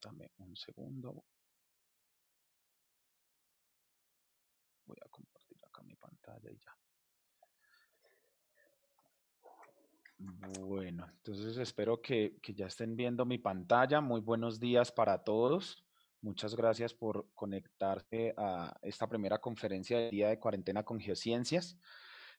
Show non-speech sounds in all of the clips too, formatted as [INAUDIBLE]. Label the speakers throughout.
Speaker 1: dame un segundo. Voy a compartir acá mi pantalla y ya. Bueno, entonces espero que, ya estén viendo mi pantalla. Muy buenos días para todos. Muchas gracias por conectarse a esta primera conferencia del día de cuarentena con Geociencias.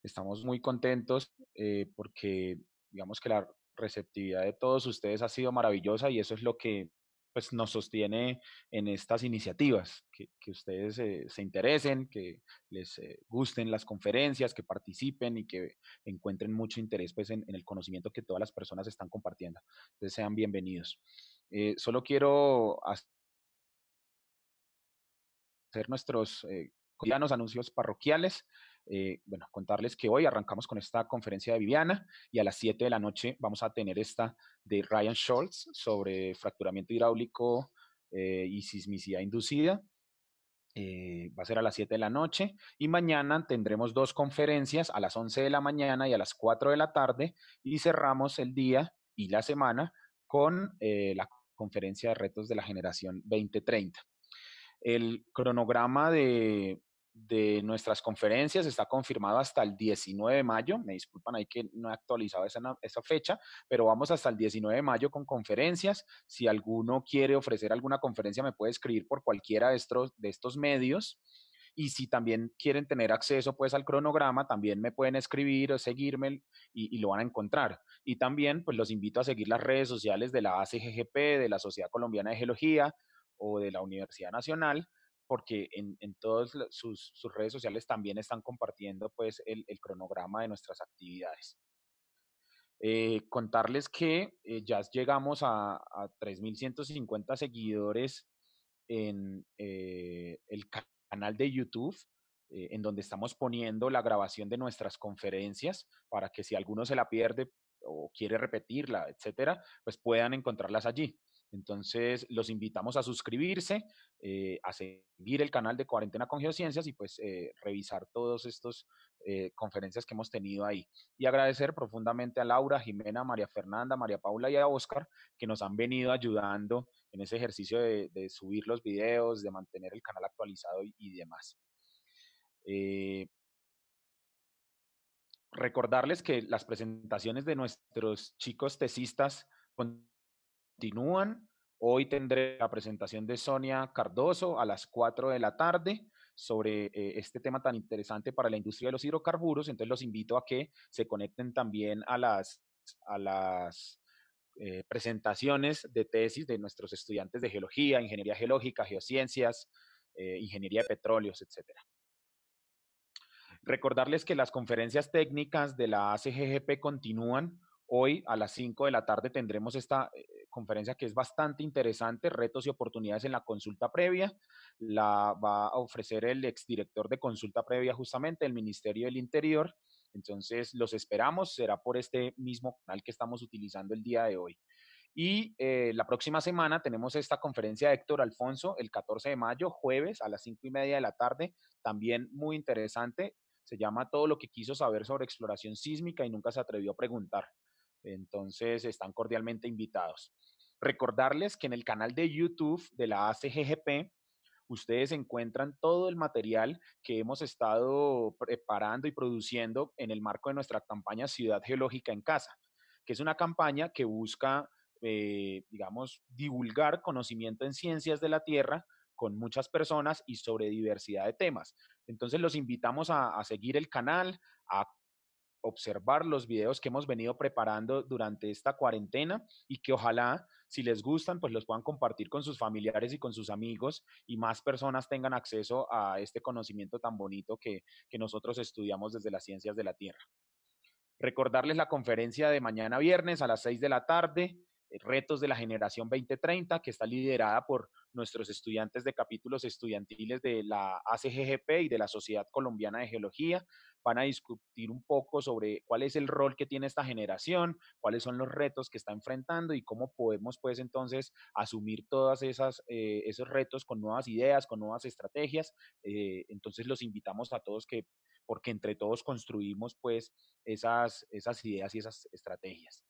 Speaker 1: Estamos muy contentos eh, porque digamos que la receptividad de todos ustedes ha sido maravillosa y eso es lo que pues nos sostiene en estas iniciativas, que, ustedes eh, se interesen, que les eh, gusten las conferencias, que participen y que encuentren mucho interés pues, en, el conocimiento que todas las personas están compartiendo. Entonces sean bienvenidos. Eh, solo quiero hacer nuestros cotidianos anuncios parroquiales. Eh, bueno, contarles que hoy arrancamos con esta conferencia de Viviana y a las 7 de la noche vamos a tener esta de Ryan Schultz sobre fracturamiento hidráulico eh, y sismicidad inducida. Eh, va a ser a las 7 de la noche y mañana tendremos dos conferencias a las 11 de la mañana y a las 4 de la tarde y cerramos el día y la semana con la conferencia de retos de la generación 2030. El cronograma de, de nuestras conferencias. Está confirmado hasta el 19 de mayo. Me disculpan ahí que no he actualizado esa, fecha, pero vamos hasta el 19 de mayo con conferencias. Si alguno quiere ofrecer alguna conferencia, me puede escribir por cualquiera de estos, de estos medios. Y si también quieren tener acceso pues al cronograma, también me pueden escribir o seguirme y, lo van a encontrar. Y también pues los invito a seguir las redes sociales de la ACGGP, de la Sociedad Colombiana de Geología o de la Universidad Nacional, porque en, todas sus, redes sociales también están compartiendo pues el, cronograma de nuestras actividades. Eh, contarles que eh, ya llegamos a, 3.150 seguidores en eh, el canal de YouTube, en donde estamos poniendo la grabación de nuestras conferencias para que si alguno se la pierde o quiere repetirla, etcétera, pues puedan encontrarlas allí. Entonces, los invitamos a suscribirse, eh, a seguir el canal de Cuarentena con Geociencias y pues eh, revisar todas estas eh, conferencias que hemos tenido ahí. Y agradecer profundamente a Laura, Jimena, María Fernanda, María Paula y a Oscar que nos han venido ayudando en ese ejercicio de, subir los videos, de mantener el canal actualizado y, demás. recordarles que las presentaciones de nuestros chicos tesistas continúan. Hoy tendré la presentación de Sonia Cardoso a las 4 de la tarde sobre eh, este tema tan interesante para la industria de los hidrocarburos. Entonces los invito a que se conecten también a las, a las eh, presentaciones de tesis de nuestros estudiantes de geología, ingeniería geológica, geociencias, eh, ingeniería de petróleos, etc. Recordarles que las conferencias técnicas de la ACGGP continúan. Hoy a las 5 de la tarde tendremos esta, conferencia que es bastante interesante, retos y oportunidades en la consulta previa. La va a ofrecer el exdirector de consulta previa justamente, el Ministerio del Interior. Entonces, los esperamos, será por este mismo canal que estamos utilizando el día de hoy. Y eh, la próxima semana tenemos esta conferencia de Héctor Alfonso, el 14 de mayo, jueves a las 5 y media de la tarde, también muy interesante. Se llama Todo lo que quiso saber sobre exploración sísmica y nunca se atrevió a preguntar. Entonces, están cordialmente invitados. Recordarles que en el canal de YouTube de la ACGGP ustedes encuentran todo el material que hemos estado preparando y produciendo en el marco de nuestra campaña Ciudad Geológica en Casa, que es una campaña que busca, eh, digamos, divulgar conocimiento en ciencias de la Tierra con muchas personas y sobre diversidad de temas. Entonces los invitamos a, seguir el canal, a observar los videos que hemos venido preparando durante esta cuarentena y que ojalá, si les gustan, pues los puedan compartir con sus familiares y con sus amigos y más personas tengan acceso a este conocimiento tan bonito que, que nosotros estudiamos desde las ciencias de la Tierra. Recordarles la conferencia de mañana viernes a las 6 de la tarde, eh, Retos de la Generación 2030, que está liderada por nuestros estudiantes de capítulos estudiantiles de la acgp y de la Sociedad Colombiana de Geología van a discutir un poco sobre cuál es el rol que tiene esta generación, cuáles son los retos que está enfrentando y cómo podemos pues entonces asumir todos esas eh, esos retos con nuevas ideas, con nuevas estrategias. Eh, entonces los invitamos a todos que porque entre todos construimos pues esas esas ideas y esas estrategias.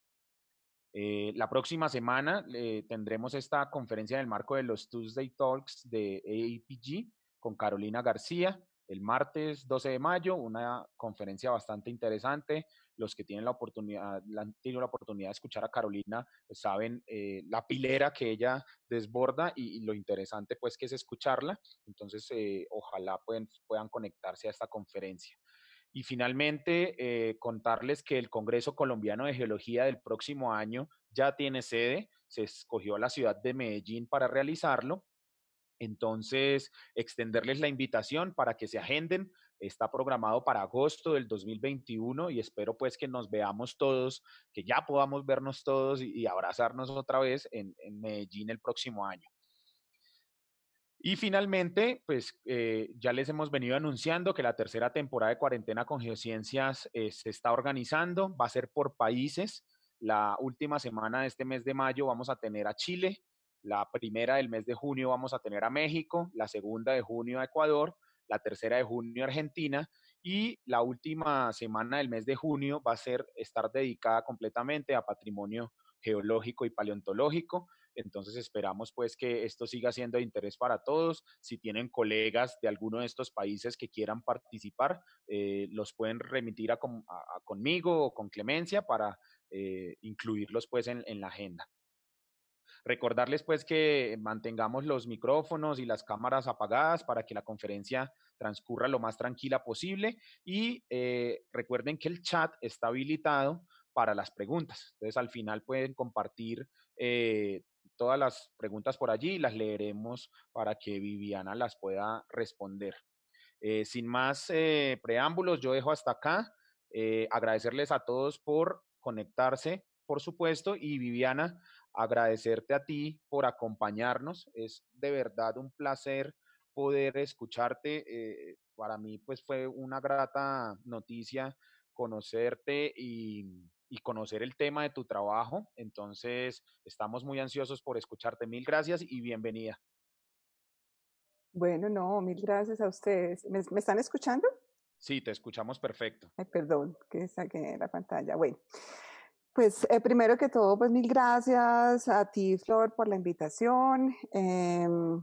Speaker 1: Eh, la próxima semana tendremos esta conferencia en el marco de los Tuesday Talks de APG con Carolina García el martes 12 de mayo, una conferencia bastante interesante. Los que tienen la oportunidad, han tenido la oportunidad de escuchar a Carolina, pues saben eh, la pilera que ella desborda y, lo interesante pues que es escucharla. Entonces, eh, ojalá puedan conectarse a esta conferencia. Y finalmente, eh, contarles que el Congreso Colombiano de Geología del próximo año ya tiene sede, se escogió la ciudad de Medellín para realizarlo entonces, extenderles la invitación para que se agenden. Está programado para agosto del 2021 y espero pues que nos veamos todos, que ya podamos vernos todos y, abrazarnos otra vez en, Medellín el próximo año. Y finalmente, pues eh, ya les hemos venido anunciando que la tercera temporada de Cuarentena con Geociencias eh, se está organizando, va a ser por países. La última semana de este mes de mayo vamos a tener a Chile, la primera del mes de junio vamos a tener a México, la segunda de junio a Ecuador, la tercera de junio a Argentina y la última semana del mes de junio va a ser estar dedicada completamente a patrimonio geológico y paleontológico. Entonces esperamos pues que esto siga siendo de interés para todos. Si tienen colegas de alguno de estos países que quieran participar, eh, los pueden remitir a, conmigo o con Clemencia para eh, incluirlos pues en la agenda. Recordarles pues que mantengamos los micrófonos y las cámaras apagadas para que la conferencia transcurra lo más tranquila posible y eh, recuerden que el chat está habilitado para las preguntas. Entonces al final pueden compartir eh, todas las preguntas por allí y las leeremos para que Viviana las pueda responder. Eh, sin más preámbulos, yo dejo hasta acá. agradecerles a todos por conectarse, por supuesto, y Viviana, agradecerte a ti por acompañarnos. Es de verdad un placer poder escucharte. Eh, para mí, pues fue una grata noticia conocerte y, conocer el tema de tu trabajo. Entonces, estamos muy ansiosos por escucharte. Mil gracias y bienvenida.
Speaker 2: Bueno, no, mil gracias a ustedes. ¿Me, están escuchando?
Speaker 1: Sí, te escuchamos perfecto.
Speaker 2: Ay, perdón, que saqué la pantalla. Bueno. Pues eh, primero que todo, pues mil gracias a ti, Flor, por la invitación. Em,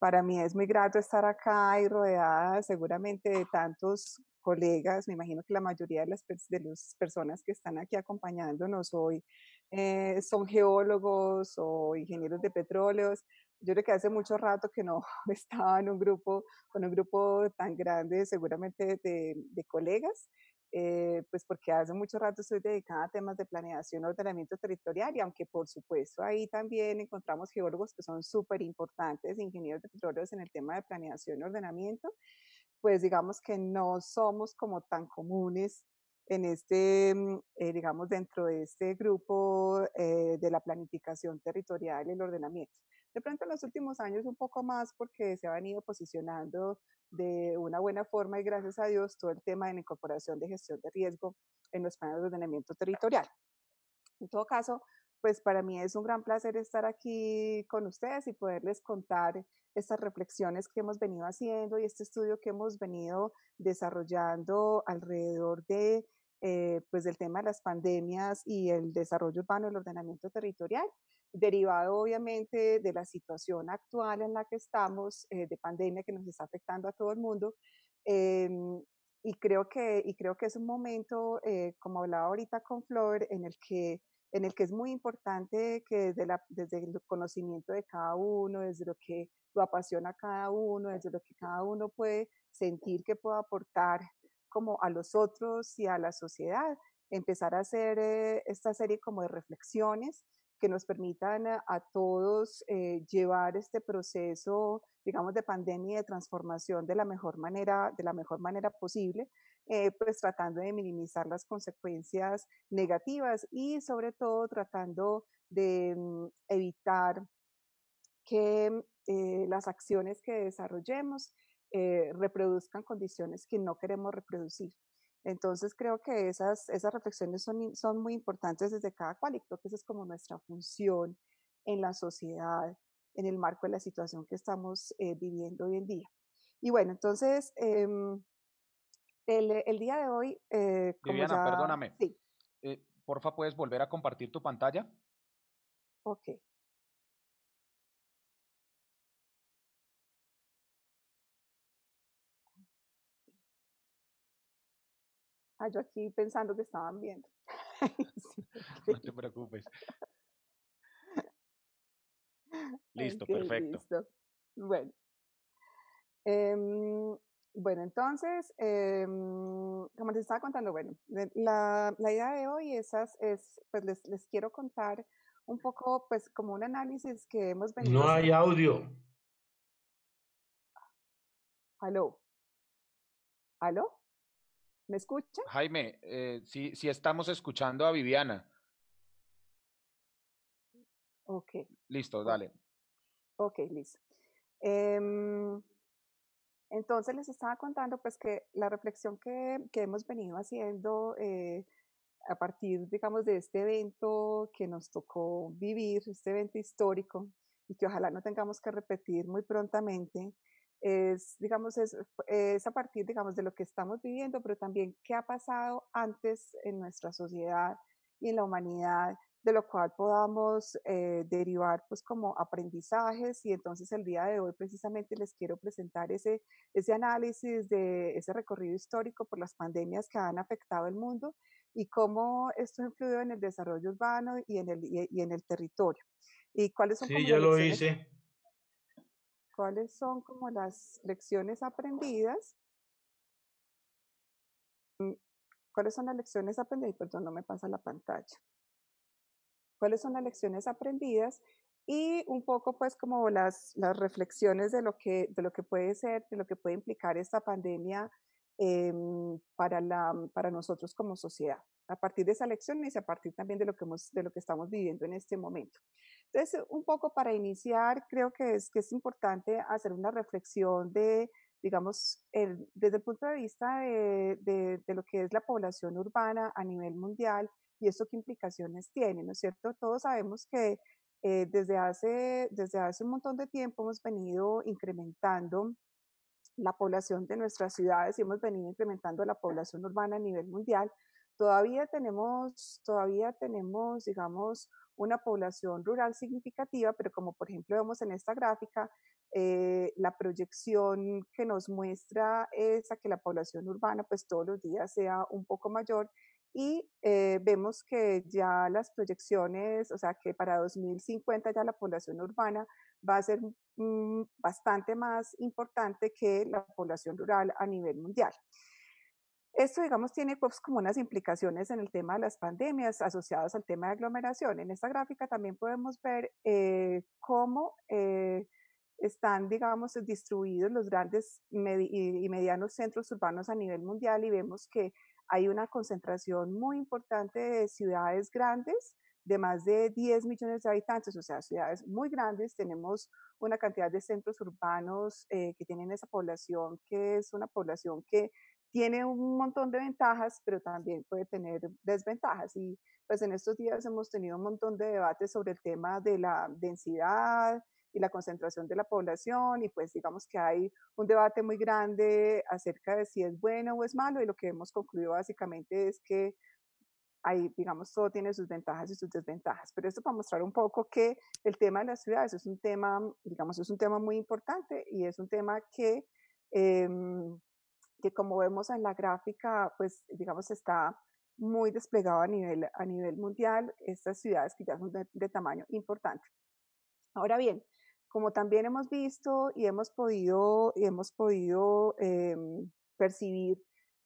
Speaker 2: para mí es muy grato estar acá y rodeada seguramente de tantos colegas. Me imagino que la mayoría de las, de las personas que están aquí acompañándonos hoy eh, son geólogos o ingenieros de petróleos. Yo creo que hace mucho rato que no [LAUGHS] estaba en un grupo, con un grupo tan grande seguramente de, de colegas. Eh, pues porque hace mucho rato estoy dedicada a temas de planeación, y ordenamiento territorial y aunque por supuesto ahí también encontramos geólogos que son súper importantes, ingenieros de petróleos en el tema de planeación y ordenamiento, pues digamos que no somos como tan comunes en este, mm, eh, digamos, dentro de este grupo eh, de la planificación territorial y el ordenamiento. De pronto en los últimos años un poco más porque se ha venido posicionando de una buena forma y gracias a Dios todo el tema de la incorporación de gestión de riesgo en los planes de ordenamiento territorial. En todo caso, pues para mí es un gran placer estar aquí con ustedes y poderles contar estas reflexiones que hemos venido haciendo y este estudio que hemos venido desarrollando alrededor de eh, pues del tema de las pandemias y el desarrollo urbano, y el ordenamiento territorial derivado obviamente de la situación actual en la que estamos, eh, de pandemia que nos está afectando a todo el mundo. Em, y, creo que, y creo que es un momento, eh, como hablaba ahorita con Flor, en el que, en el que es muy importante que desde, la, desde el conocimiento de cada uno, desde lo que lo apasiona a cada uno, desde lo que cada uno puede sentir que puede aportar como a los otros y a la sociedad, empezar a hacer eh, esta serie como de reflexiones que nos permitan a, todos eh, llevar este proceso, digamos, de pandemia y de transformación de la mejor manera, de la mejor manera posible, eh, pues tratando de minimizar las consecuencias negativas y sobre todo tratando de mm, evitar que eh, las acciones que desarrollemos reproduzcan condiciones que no queremos reproducir. Entonces creo que esas, esas reflexiones son, son muy importantes desde cada cual y creo que esa es como nuestra función en la sociedad, en el marco de la situación que estamos eh, viviendo hoy en día. Y bueno, entonces, em, el, el, día de hoy... Eh, perdóname.
Speaker 1: Sí. Eh, porfa, ¿puedes volver a compartir tu pantalla? Ok.
Speaker 2: Ah, yo aquí pensando que estaban viendo. [LAUGHS] [LAUGHS] no te preocupes. listo, perfecto. Bueno. Em, bueno, entonces, em, como les estaba contando, bueno, la, la idea de hoy esas es, pues les, les, quiero contar un poco, pues como un análisis que hemos venido. No hay audio. ¿Aló? ¿Aló? ¿Me escucha?
Speaker 1: Jaime, eh, sí, estamos escuchando a Viviana. Ok. Listo, dale.
Speaker 2: Ok, listo. Em, entonces les estaba contando pues que la reflexión que, que hemos venido haciendo eh, a partir, digamos, de este evento que nos tocó vivir, este evento histórico, y que ojalá no tengamos que repetir muy prontamente, es, digamos, es, a partir, digamos, de lo que estamos viviendo, pero también qué ha pasado antes en nuestra sociedad y en la humanidad, de lo cual podamos eh, derivar, pues, como aprendizajes. Y entonces el día de hoy, precisamente, les quiero presentar ese, ese análisis de ese recorrido histórico por las pandemias que han afectado el mundo y cómo esto ha influido en el desarrollo urbano y en el, y, en el territorio. ¿Y cuáles son sí, ya lo hice cuáles son como las lecciones aprendidas. Mm, ¿Cuáles son las lecciones aprendidas? Perdón, no me pasa la pantalla. ¿Cuáles son las lecciones aprendidas? Y un poco pues como las, las reflexiones de lo, que, de lo que puede ser, de lo que puede implicar esta pandemia em, para, la, para nosotros como sociedad a partir de esa lección y a partir también de lo que, hemos, de lo que estamos viviendo en este momento. Entonces, un poco para iniciar, creo que es, que es importante hacer una reflexión de, digamos, desde el punto de vista de, lo que es la población urbana a nivel mundial y esto qué implicaciones tiene, ¿no es cierto? Todos sabemos que eh, desde, hace, desde hace un montón de tiempo hemos venido incrementando la población de nuestras ciudades y hemos venido incrementando la población urbana a nivel mundial, Todavía tenemos, todavía tenemos, digamos, una población rural significativa, pero como por ejemplo vemos en esta gráfica, eh, la proyección que nos muestra es a que la población urbana pues todos los días sea un poco mayor y eh, vemos que ya las proyecciones, o sea que para 2050 ya la población urbana va a ser bastante más importante que la población rural a nivel mundial. Esto, digamos, tiene pues, como unas implicaciones en el tema de las pandemias asociadas al tema de aglomeración. En esta gráfica también podemos ver eh, cómo eh, están, digamos, distribuidos los grandes y medianos centros urbanos a nivel mundial y vemos que hay una concentración muy importante de ciudades grandes de más de 10 millones de habitantes, o sea, ciudades muy grandes. Tenemos una cantidad de centros urbanos eh, que tienen esa población, que es una población que tiene un montón de ventajas, pero también puede tener desventajas. Y pues en estos días hemos tenido un montón de debates sobre el tema de la densidad y la concentración de la población y pues digamos que hay un debate muy grande acerca de si es bueno o es malo y lo que hemos concluido básicamente es que ahí, digamos, todo tiene sus ventajas y sus desventajas. Pero esto para mostrar un poco que el tema de las ciudades es un tema, digamos, es un tema muy importante y es un tema que em, que como vemos en la gráfica, pues digamos está muy desplegado a nivel, a nivel mundial, estas ciudades que ya son de, tamaño importante. Ahora bien, como también hemos visto y hemos podido, hemos podido em, percibir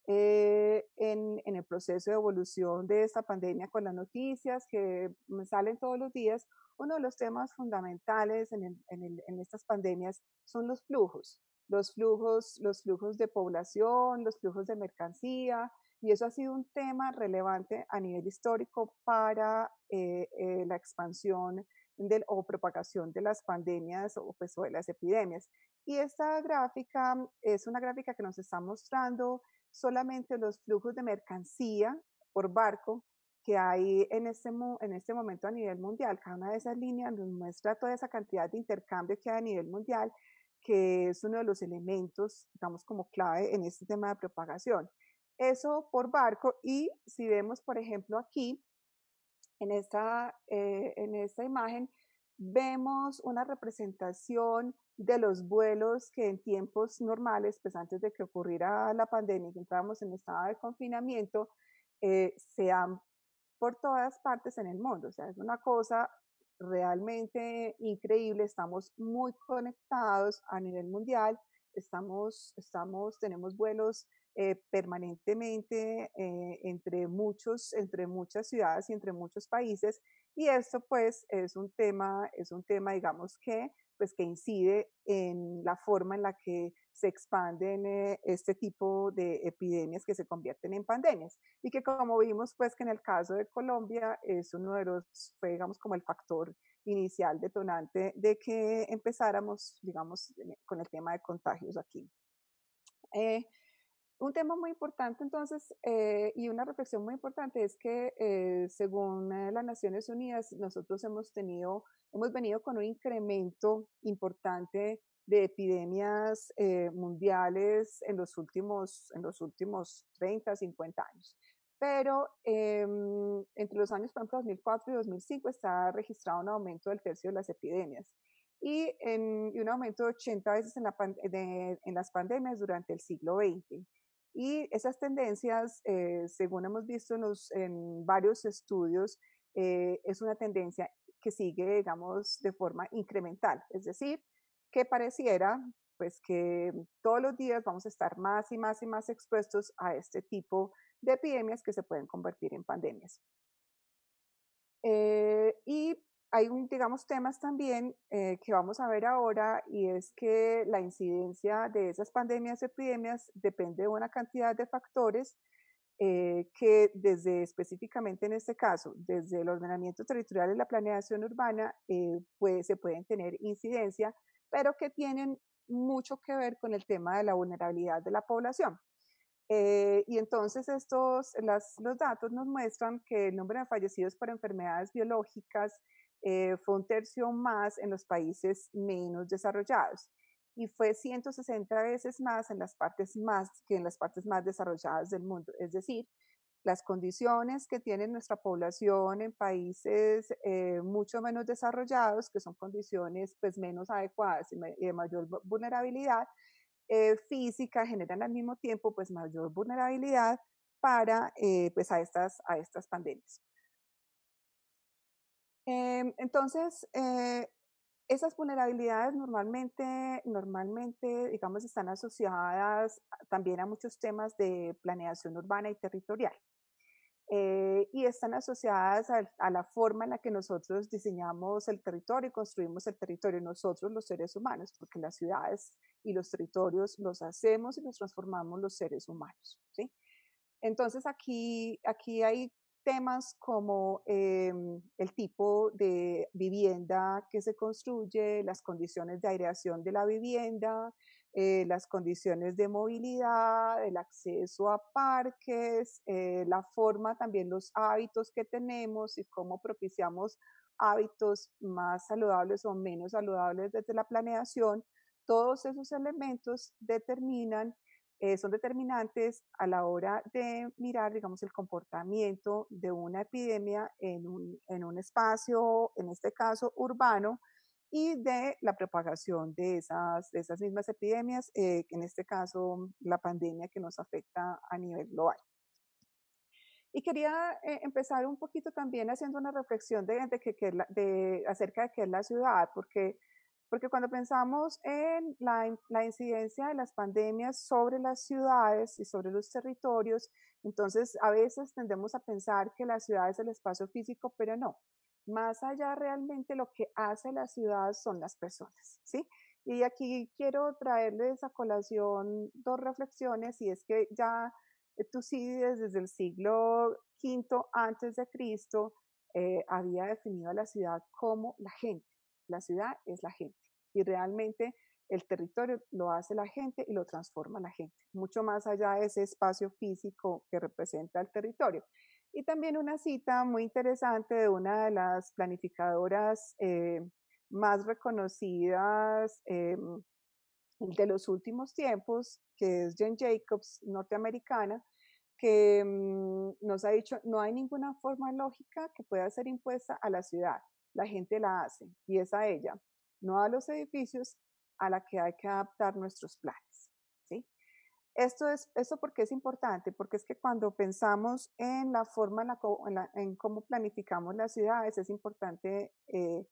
Speaker 2: eh, en, en, el proceso de evolución de esta pandemia con las noticias que salen todos los días, uno de los temas fundamentales en, en estas pandemias son los flujos, los flujos, los flujos de población, los flujos de mercancía, y eso ha sido un tema relevante a nivel histórico para eh, eh, la expansión del, o propagación de las pandemias o, pues, de las epidemias. Y esta gráfica es una gráfica que nos está mostrando solamente los flujos de mercancía por barco que hay en este, en este momento a nivel mundial. Cada una de esas líneas nos muestra toda esa cantidad de intercambio que hay a nivel mundial que es uno de los elementos, digamos, como clave en este tema de propagación. Eso por barco y si vemos, por ejemplo, aquí, en esta, eh, en esta imagen, vemos una representación de los vuelos que en tiempos normales, pues antes de que ocurriera la pandemia y que entrábamos en estado de confinamiento, eh, se dan por todas partes en el mundo. O sea, es una cosa realmente increíble, estamos muy conectados a nivel mundial, estamos, estamos tenemos vuelos eh, permanentemente eh, entre, muchos, entre muchas ciudades y entre muchos países y esto pues es un tema, es un tema digamos que pues que incide en la forma en la que se expanden eh, este tipo de epidemias que se convierten en pandemias y que como vimos pues que en el caso de Colombia es uno de los, digamos como el factor inicial detonante de que empezáramos digamos e, con el tema de contagios aquí. Eh, un tema muy importante entonces eh, y una reflexión muy importante es que según las Naciones Unidas nosotros hemos tenido, hemos venido con un incremento importante de epidemias eh, mundiales en los, últimos, en los últimos 30, 50 años. Pero em, entre los años, por ejemplo, 2004 y 2005 está registrado un aumento del tercio de las epidemias y, en, un aumento de 80 veces en, las pandemias durante el siglo XX. Y esas tendencias, eh, según hemos visto en, varios estudios, eh, es una tendencia que sigue, digamos, de forma incremental. Es decir, que pareciera pues que todos los días vamos a estar más y más y más expuestos a este tipo de epidemias que se pueden convertir en pandemias. Eh, y hay, un, digamos, temas también eh, que vamos a ver ahora y es que la incidencia de esas pandemias epidemias depende de una cantidad de factores eh, que desde específicamente en este caso, desde el ordenamiento territorial y la planeación urbana, pues, se pueden tener incidencia pero que tienen mucho que ver con el tema de la vulnerabilidad de la población. Eh, y entonces estos, los datos nos muestran que el número de fallecidos por enfermedades biológicas eh, fue un tercio más en los países menos desarrollados y fue 160 veces más en las partes más que en las partes más desarrolladas del mundo. Es decir, las condiciones que tiene nuestra población en países eh, mucho menos desarrollados, que son condiciones pues menos adecuadas y, de mayor vulnerabilidad eh, física, generan al mismo tiempo pues mayor vulnerabilidad para eh, pues a estas, a estas pandemias. Em, entonces, esas vulnerabilidades normalmente, normalmente, digamos, están asociadas también a muchos temas de planeación urbana y territorial. Eh, y están asociadas a, la forma en la que nosotros diseñamos el territorio y construimos el territorio, nosotros los seres humanos, porque las ciudades y los territorios los hacemos y los transformamos los seres humanos. ¿sí? Entonces aquí, aquí hay temas como em, el tipo de vivienda que se construye, las condiciones de aireación de la vivienda, eh, las condiciones de movilidad, el acceso a parques, eh, la forma también, los hábitos que tenemos y cómo propiciamos hábitos más saludables o menos saludables desde la planeación, todos esos elementos determinan, eh, son determinantes a la hora de mirar, digamos, el comportamiento de una epidemia en un espacio, en este caso urbano, y de la propagación de esas, de esas mismas epidemias, eh, en este caso la pandemia que nos afecta a nivel global. Y quería eh, empezar un poquito también haciendo una reflexión de, que, de, acerca de qué es la ciudad, porque, porque cuando pensamos en la, la, incidencia de las pandemias sobre las ciudades y sobre los territorios, entonces a veces tendemos a pensar que la ciudad es el espacio físico, pero no. Más allá realmente lo que hace la ciudad son las personas, ¿sí? Y aquí quiero traerles a colación dos reflexiones y es que ya eh, sí desde el siglo V antes de Cristo eh, había definido a la ciudad como la gente. La ciudad es la gente y realmente el territorio lo hace la gente y lo transforma la gente, mucho más allá de ese espacio físico que representa el territorio. Y también una cita muy interesante de una de las planificadoras eh, más reconocidas eh, de los últimos tiempos, que es Jane Jacobs, norteamericana, que mm, nos ha dicho, no hay ninguna forma lógica que pueda ser impuesta a la ciudad. La gente la hace y es a ella, no a los edificios a la que hay que adaptar nuestros planes. Esto, es, esto porque es importante, porque es que cuando pensamos en la forma en, en, cómo planificamos las ciudades, es importante eh,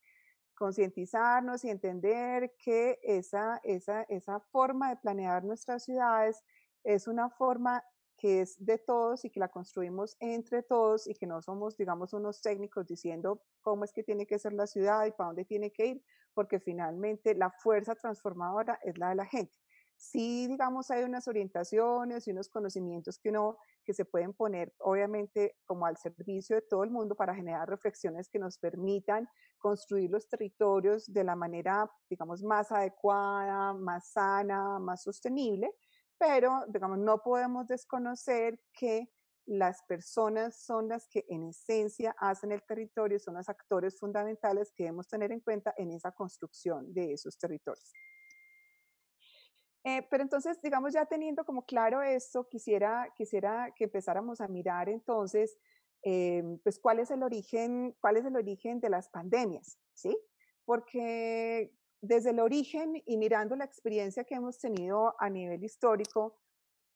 Speaker 2: concientizarnos y entender que esa, esa, esa forma de planear nuestras ciudades es una forma que es de todos y que la construimos entre todos y que no somos, digamos, unos técnicos diciendo cómo es que tiene que ser la ciudad y para dónde tiene que ir, porque finalmente la fuerza transformadora es la de la gente sí, digamos, hay unas orientaciones y unos conocimientos que uno que se pueden poner, obviamente, como al servicio de todo el mundo para generar reflexiones que nos permitan construir los territorios de la manera, digamos, más adecuada, más sana, más sostenible, pero, digamos, no podemos desconocer que las personas son las que en esencia hacen el territorio, son los actores fundamentales que debemos tener en cuenta en esa construcción de esos territorios. Eh, pero entonces, digamos, ya teniendo como claro esto, quisiera, que empezáramos a mirar entonces, em, pues, cuál es el cuál es el origen de las pandemias, ¿sí? Porque desde el origen y mirando la experiencia que hemos tenido a nivel histórico,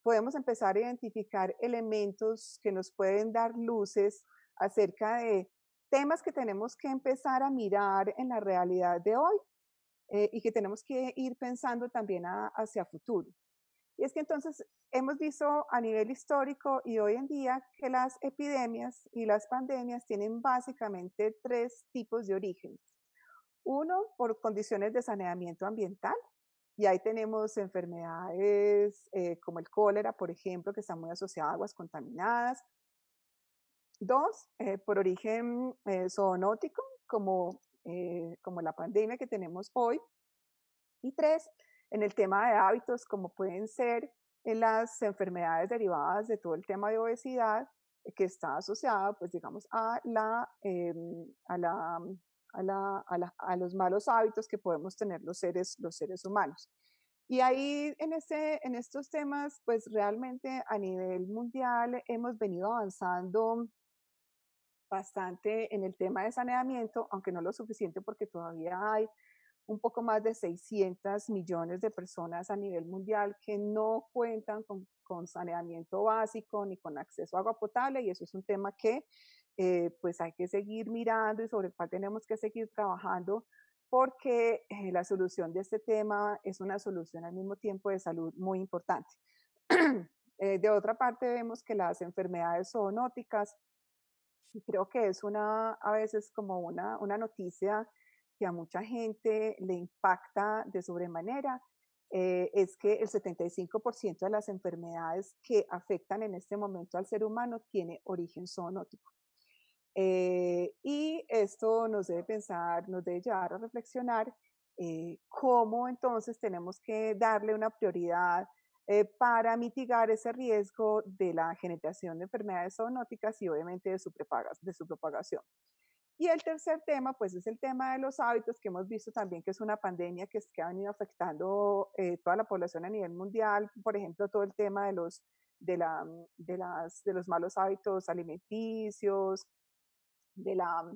Speaker 2: podemos empezar a identificar elementos que nos pueden dar luces acerca de temas que tenemos que empezar a mirar en la realidad de hoy eh, y que tenemos que ir pensando también hacia futuro. Y es que entonces hemos visto a nivel histórico y hoy en día que las epidemias y las pandemias tienen básicamente tres tipos de orígenes. Uno, por condiciones de saneamiento ambiental, y ahí tenemos enfermedades eh, como el cólera, por ejemplo, que están muy asociadas a aguas contaminadas. Dos, eh, por origen zoonótico, como eh, como la pandemia que tenemos hoy. Y tres, en el tema de hábitos, como pueden ser eh, las enfermedades derivadas de todo el tema de obesidad, eh, que está asociada, pues digamos, em, a, la, a, la, a, la, a, los malos hábitos que podemos tener los seres, los seres humanos. Y ahí en, ese en estos temas, pues realmente a nivel mundial hemos venido avanzando bastante en el tema de saneamiento, aunque no lo suficiente porque todavía hay un poco más de 600 millones de personas a nivel mundial que no cuentan con, saneamiento básico ni con acceso a agua potable y eso es un tema que eh, pues hay que seguir mirando y sobre el cual tenemos que seguir trabajando porque eh, la solución de este tema es una solución al mismo tiempo de salud muy importante. [CLEARS THROAT] Eh, de otra parte vemos que las enfermedades zoonóticas creo que es una, a veces como una, una noticia que a mucha gente le impacta de sobremanera, eh, es que el 75% de las enfermedades que afectan en este momento al ser humano tiene origen zoonótico. Eh, y esto nos debe pensar, nos debe llevar a reflexionar eh, cómo entonces tenemos que darle una prioridad eh, para mitigar ese riesgo de la generación de enfermedades zoonóticas y obviamente de su, propagación. Y el tercer tema, pues es el tema de los hábitos, que hemos visto también que es una pandemia que, ha venido afectando eh, toda la población a nivel mundial, por ejemplo, todo el tema de los, de la, de las, de los malos hábitos alimenticios, de la,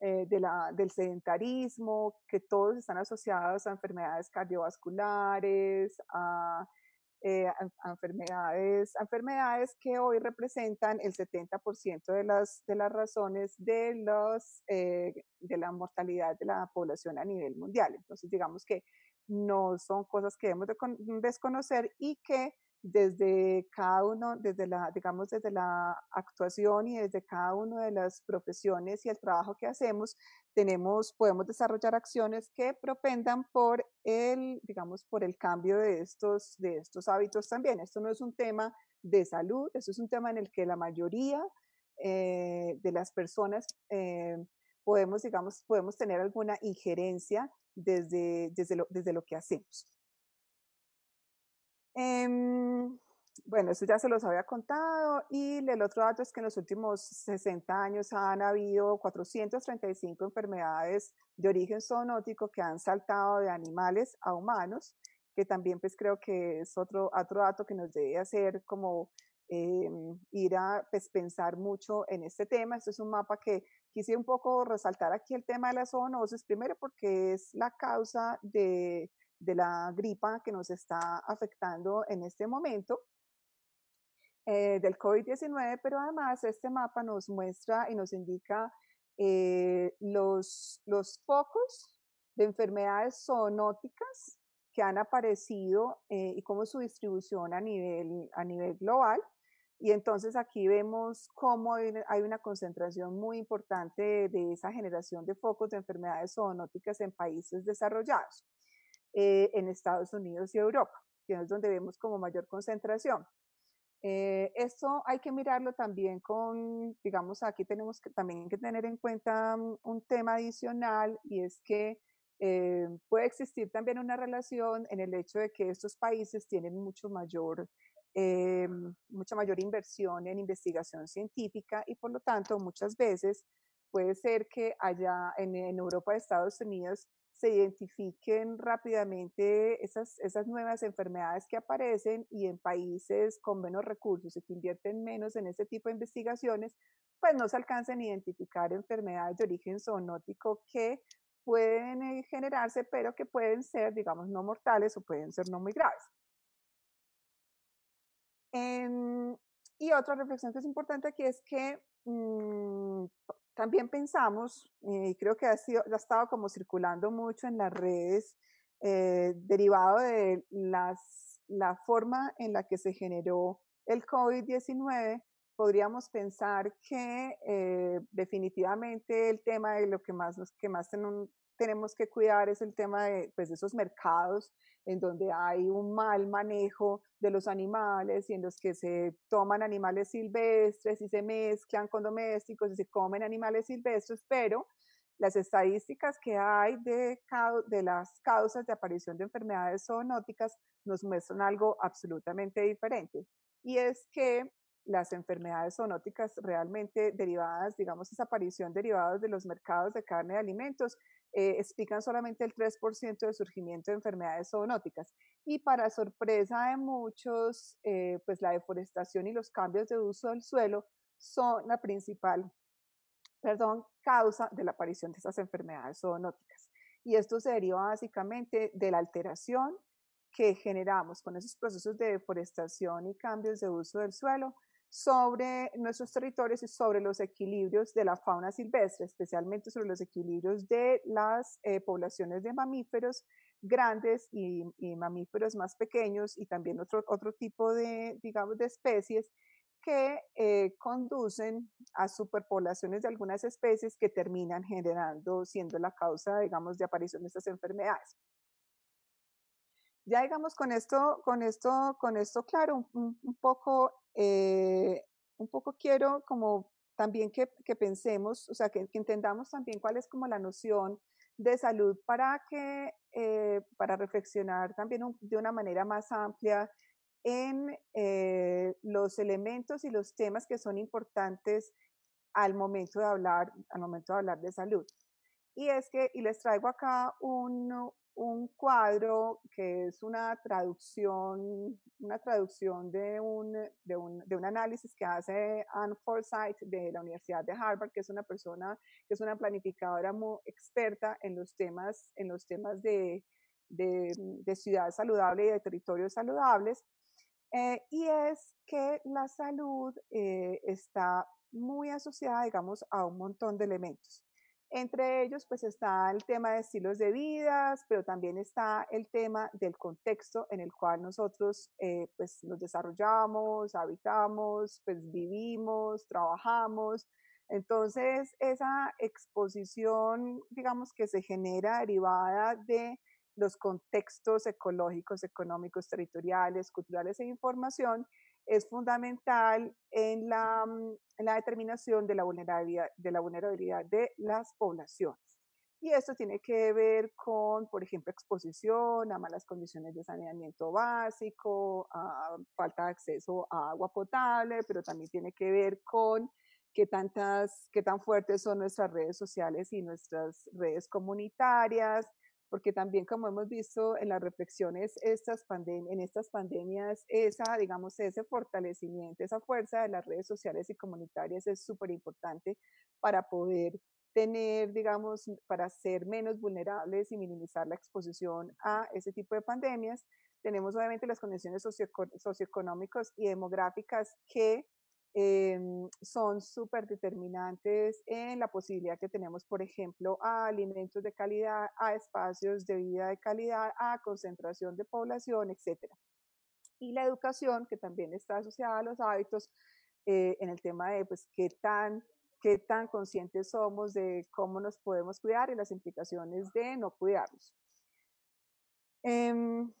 Speaker 2: eh, de la, del sedentarismo, que todos están asociados a enfermedades cardiovasculares, a eh, enfermedades, enfermedades que hoy representan el 70% de las, de las razones de, los, eh, de la mortalidad de la población a nivel mundial. Entonces, digamos que no son cosas que debemos desconocer y que desde cada uno, desde la, digamos, desde la actuación y desde cada una de las profesiones y el trabajo que hacemos, podemos desarrollar acciones que propendan por el, digamos, por el cambio de estos, de estos hábitos también. Esto no es un tema de salud, esto es un tema en el que la mayoría eh, de las personas eh, podemos, digamos, podemos tener alguna injerencia desde lo que hacemos. Em, bueno, eso ya se los había contado. Y el otro dato es que en los últimos 60 años han habido 435 enfermedades de origen zoonótico que han saltado de animales a humanos, que también pues creo que es otro, otro dato que nos debe hacer como em, ir a pues, pensar mucho en este tema. esto es un mapa que quise un poco resaltar aquí el tema de las zoonosis, primero porque es la causa de de la gripa que nos está afectando en este momento, eh, del COVID-19, pero además este mapa nos muestra y nos indica eh, los, focos de enfermedades zoonóticas que han aparecido eh, y cómo su distribución a nivel, a nivel global. Y entonces aquí vemos cómo hay una concentración muy importante de esa generación de focos de enfermedades zoonóticas en países desarrollados. Eh, en Estados Unidos y Europa, que es donde vemos como mayor concentración. Eh, esto hay que mirarlo también con, digamos, aquí tenemos que, también que tener en cuenta mm, un, tema adicional y es que eh, puede existir también una relación en el hecho de que estos países tienen mucho mayor, mucha mayor inversión en investigación científica y por lo tanto muchas veces puede ser que allá en, en Europa, Estados Unidos, se identifiquen rápidamente esas, esas nuevas enfermedades que aparecen y en países con menos recursos y que invierten menos en ese tipo de investigaciones, pues no se alcanzan a identificar enfermedades de origen zoonótico que pueden eh, generarse, pero que pueden ser, digamos, no mortales o pueden ser no muy graves. Em, y otra reflexión que es importante aquí es que mm, también pensamos, y creo que ha, sido, ha estado como circulando mucho en las redes, eh, derivado de las, la forma en la que se generó el COVID-19, podríamos pensar que eh, definitivamente el tema de lo que más, nos, que más tenemos que cuidar es el tema de, pues, de esos mercados en donde hay un mal manejo de los animales y en los que se toman animales silvestres y se mezclan con domésticos y se comen animales silvestres, pero las estadísticas que hay de, de las causas de aparición de enfermedades zoonóticas nos muestran algo absolutamente diferente. Y es que las enfermedades zoonóticas realmente derivadas, digamos, esa aparición derivadas de los mercados de carne de alimentos, eh, explican solamente el 3% de surgimiento de enfermedades zoonóticas. Y para sorpresa de muchos, eh, pues la deforestación y los cambios de uso del suelo son la principal, perdón, causa de la aparición de esas enfermedades zoonóticas. Y esto se deriva básicamente de la alteración que generamos con esos procesos de deforestación y cambios de uso del suelo sobre nuestros territorios y sobre los equilibrios de la fauna silvestre, especialmente sobre los equilibrios de las eh, poblaciones de mamíferos grandes y, mamíferos más pequeños y también otro, otro tipo de, digamos, de especies que eh, conducen a superpoblaciones de algunas especies que terminan generando, siendo la causa, digamos, de aparición de estas enfermedades. Ya digamos con esto, con esto, con esto, claro, un, poco, eh, un poco quiero como también que, pensemos, o sea, que, entendamos también cuál es como la noción de salud para que, eh, para reflexionar también de una manera más amplia en eh, los elementos y los temas que son importantes al momento de hablar, al momento de hablar de salud. Y es que, y les traigo acá un, un cuadro que es una traducción, una traducción de un, análisis que hace Anne Forsyth de la Universidad de Harvard, que es una persona que es una planificadora muy experta en los temas, en los temas de, de, de ciudad saludable y de territorios saludables. Eh, y es que la salud eh, está muy asociada, digamos, a un montón de elementos. Entre ellos, pues está el tema de estilos de vidas, pero también está el tema del contexto en el cual nosotros, eh, pues, nos desarrollamos, habitamos, pues, vivimos, trabajamos. Entonces, esa exposición, digamos, que se genera derivada de los contextos ecológicos, económicos, territoriales, culturales e información, es fundamental en la, mm, en la determinación de la, vulnerabilidad, de la vulnerabilidad de las poblaciones. Y esto tiene que ver con, por ejemplo, exposición a malas condiciones de saneamiento básico, a falta de acceso a agua potable, pero también tiene que ver con qué tantas, qué tan fuertes son nuestras redes sociales y nuestras redes comunitarias, porque también como hemos visto en las reflexiones estas en estas pandemias, esa, digamos, ese fortalecimiento, esa fuerza de las redes sociales y comunitarias es súper importante para poder tener, digamos, para ser menos vulnerables y minimizar la exposición a ese tipo de pandemias. Tenemos obviamente las condiciones socioeconómicas y demográficas que Em, son súper determinantes en la posibilidad que tenemos, por ejemplo, a alimentos de calidad, a espacios de vida de calidad, a concentración de población, etc. Y la educación, que también está asociada a los hábitos, eh, en el tema de pues, qué tan qué tan conscientes somos de cómo nos podemos cuidar y las implicaciones de no cuidarnos. Em,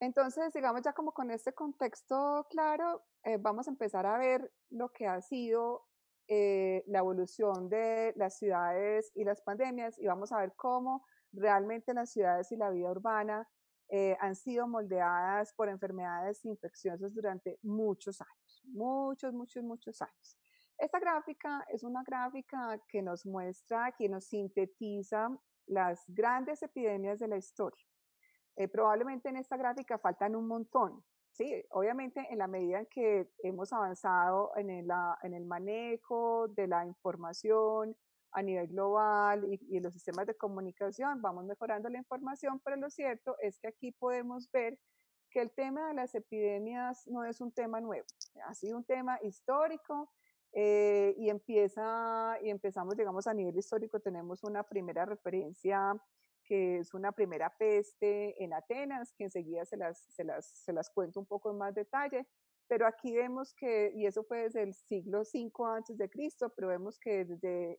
Speaker 2: Entonces, digamos, ya como con este contexto claro, eh, vamos a empezar a ver lo que ha sido eh, la evolución de las ciudades y las pandemias y vamos a ver cómo realmente las ciudades y la vida urbana eh, han sido moldeadas por enfermedades infecciosas durante muchos años, muchos, muchos, muchos años. Esta gráfica es una gráfica que nos muestra, que nos sintetiza las grandes epidemias de la historia. Eh, probablemente en esta gráfica faltan un montón. Sí, obviamente en la medida en que hemos avanzado en el, ah, en el manejo de la información a nivel global y, en los sistemas de comunicación, vamos mejorando la información, pero lo cierto es que aquí podemos ver que el tema de las epidemias no es un tema nuevo, ha sido un tema histórico, eh, y empieza y empezamos digamos a nivel histórico tenemos una primera referencia que es una primera peste en Atenas, que enseguida se las, se las, se las cuento un poco en más detalle, pero aquí vemos que, y eso fue desde el siglo V antes de Cristo, pero vemos que desde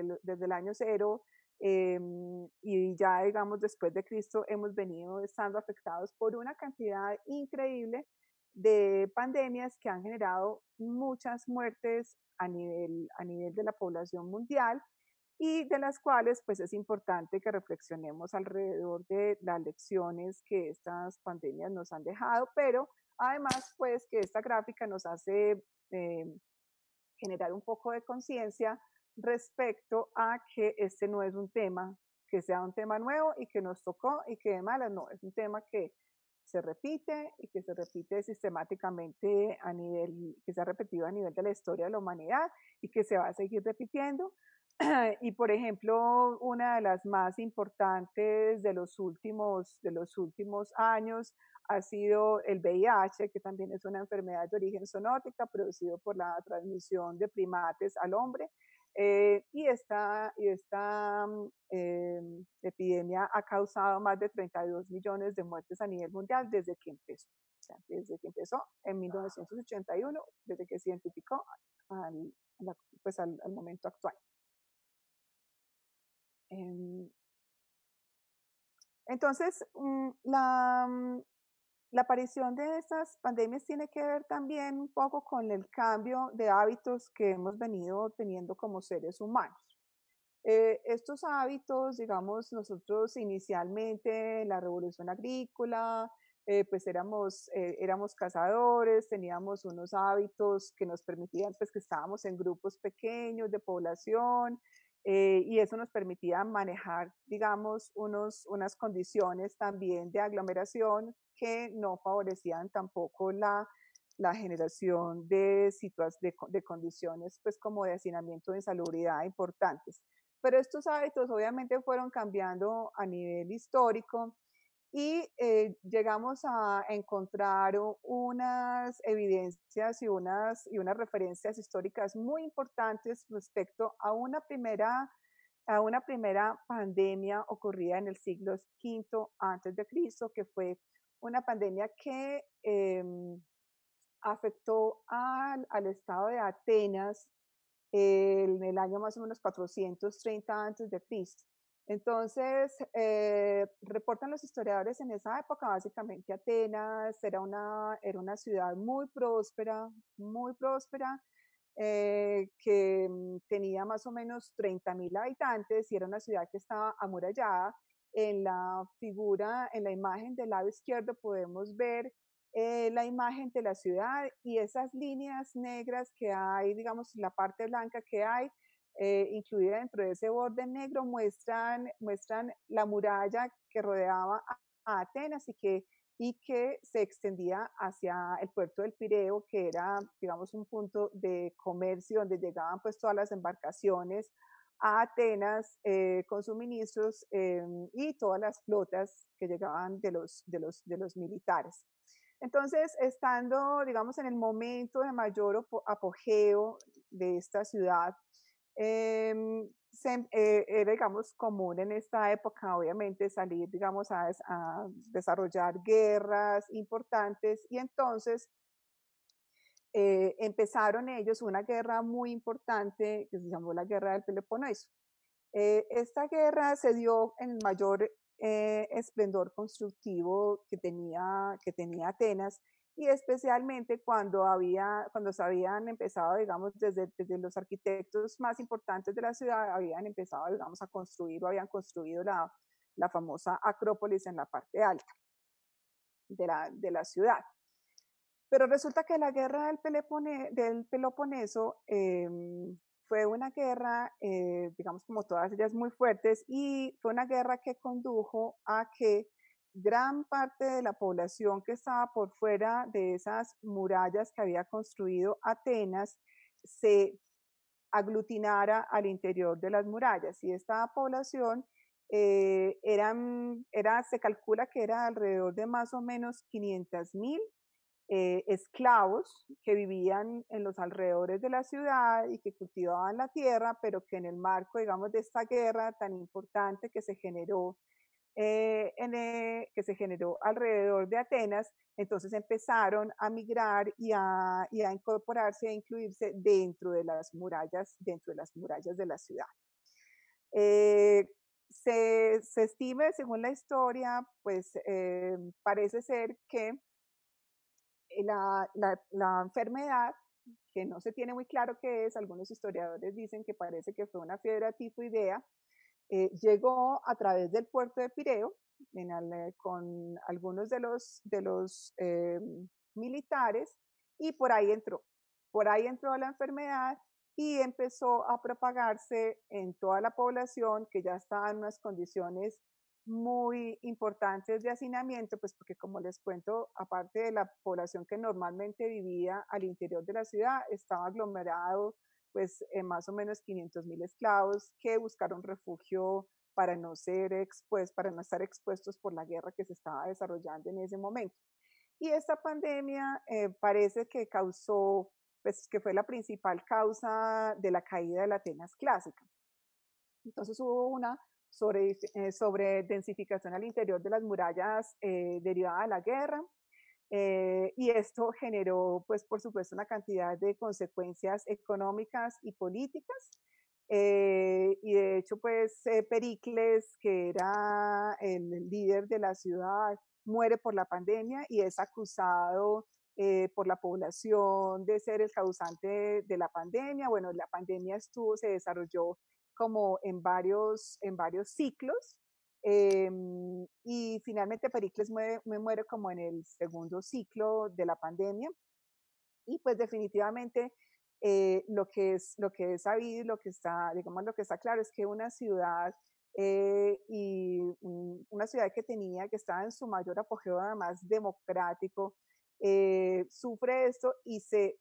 Speaker 2: el, desde año cero em, y ya digamos después de Cristo hemos venido estando afectados por una cantidad increíble de pandemias que han generado muchas muertes a nivel, a nivel de la población mundial y de las cuales pues es importante que reflexionemos alrededor de las lecciones que estas pandemias nos han dejado, pero además pues que esta gráfica nos hace eh, generar un poco de conciencia respecto a que este no es un tema que sea un tema nuevo y que nos tocó y que de malas, no, es un tema que se repite y que se repite sistemáticamente a nivel, que se ha repetido a nivel de la historia de la humanidad y que se va a seguir repitiendo [CLEARS THROAT] y por ejemplo, una de las más importantes de los últimos, de los últimos años ha sido el VIH, que también es una enfermedad de origen zoonótica producido por la transmisión de primates al hombre. Eh, y esta, y esta mm, em, epidemia ha causado más de 32 millones de muertes a nivel mundial desde que empezó. O sea, desde que empezó en 1981, desde que se identificó al, pues al momento actual. Em, entonces, mm, la, mm, la aparición de estas pandemias tiene que ver también un poco con el cambio de hábitos que hemos venido teniendo como seres humanos. Eh, estos hábitos, digamos, nosotros inicialmente la revolución agrícola, eh, pues éramos, eh, éramos cazadores, teníamos unos hábitos que nos permitían, pues que estábamos en grupos pequeños de población, eh, y eso nos permitía manejar, digamos, unas condiciones también de aglomeración que no favorecían tampoco la, generación de, de, de condiciones, pues como de hacinamiento de insalubridad importantes. Pero estos hábitos obviamente fueron cambiando a nivel histórico y eh, llegamos a encontrar unas evidencias y unas, y unas referencias históricas muy importantes respecto a una primera a una primera pandemia ocurrida en el siglo V antes de Cristo, que fue una pandemia que em, afectó al, estado de Atenas eh, en el año más o menos 430 antes de Cristo. Entonces, eh, reportan los historiadores en esa época, básicamente Atenas era una, ciudad muy próspera, muy próspera, eh, que mm, tenía más o menos 30.000 habitantes y era una ciudad que estaba amurallada. En la figura, en la imagen del lado izquierdo podemos ver eh, la imagen de la ciudad y esas líneas negras que hay, digamos, la parte blanca que hay, eh, incluida dentro de ese borde negro, muestran, muestran la muralla que rodeaba a, Atenas y que, y que se extendía hacia el puerto del Pireo, que era, digamos, un punto de comercio donde llegaban pues todas las embarcaciones a Atenas eh, con suministros eh, y todas las flotas que llegaban de los, de los, de los militares. Entonces, estando, digamos, en el momento de mayor apogeo de esta ciudad, era, em, eh, eh, digamos, común en esta época, obviamente, salir, digamos, a, desarrollar guerras importantes y entonces eh, empezaron ellos una guerra muy importante que se llamó la Guerra del Peloponeso. esta guerra se dio en el mayor esplendor constructivo que tenía, que tenía Atenas y especialmente cuando, había, cuando se habían empezado, digamos, desde, desde los arquitectos más importantes de la ciudad, habían empezado, digamos, a construir o habían construido la, la famosa Acrópolis en la parte alta de la, de la ciudad. Pero resulta que la guerra del, del Peloponeso em, fue una guerra, eh, digamos como todas ellas muy fuertes, y fue una guerra que condujo a que gran parte de la población que estaba por fuera de esas murallas que había construido Atenas se aglutinara al interior de las murallas. Y esta población eh, eran, era, se calcula que era alrededor de más o menos 500 mil eh, esclavos que vivían en los alrededores de la ciudad y que cultivaban la tierra, pero que en el marco, digamos, de esta guerra tan importante que se generó eh, eh, que se generó alrededor de Atenas, entonces empezaron a migrar y a, incorporarse, a e incluirse dentro de las murallas, dentro de las murallas de la ciudad. Eh, se, estima, según la historia, pues parece ser que la, enfermedad que no se tiene muy claro qué es, algunos historiadores dicen que parece que fue una fiebre idea, eh, llegó a través del puerto de Pireo eh, con algunos de los, de los eh, militares y por ahí entró. Por ahí entró la enfermedad y empezó a propagarse en toda la población que ya estaba en unas condiciones muy importantes de hacinamiento, pues porque como les cuento, aparte de la población que normalmente vivía al interior de la ciudad, estaba aglomerado pues eh, más o menos 500 mil esclavos que buscaron refugio para no ser expuestos, para no estar expuestos por la guerra que se estaba desarrollando en ese momento. Y esta pandemia eh, parece que causó, pues que fue la principal causa de la caída de la Atenas clásica. Entonces hubo una sobre, eh, sobre densificación al interior de las murallas derivada de la guerra, eh, y esto generó, pues, por supuesto, una cantidad de consecuencias económicas y políticas. Eh, y de hecho, pues, eh, Pericles, que era el líder de la ciudad, muere por la pandemia y es acusado por la población de ser el causante de la pandemia. Bueno, la pandemia estuvo, se desarrolló como varios, en varios ciclos. Eh, y finalmente Pericles me muere como en el segundo ciclo de la pandemia. Y pues definitivamente eh, lo, que es, lo que es sabido, lo que está, digamos, lo que está claro es que una ciudad eh, y una ciudad que tenía, que estaba en su mayor apogeo además democrático, eh, sufre esto y se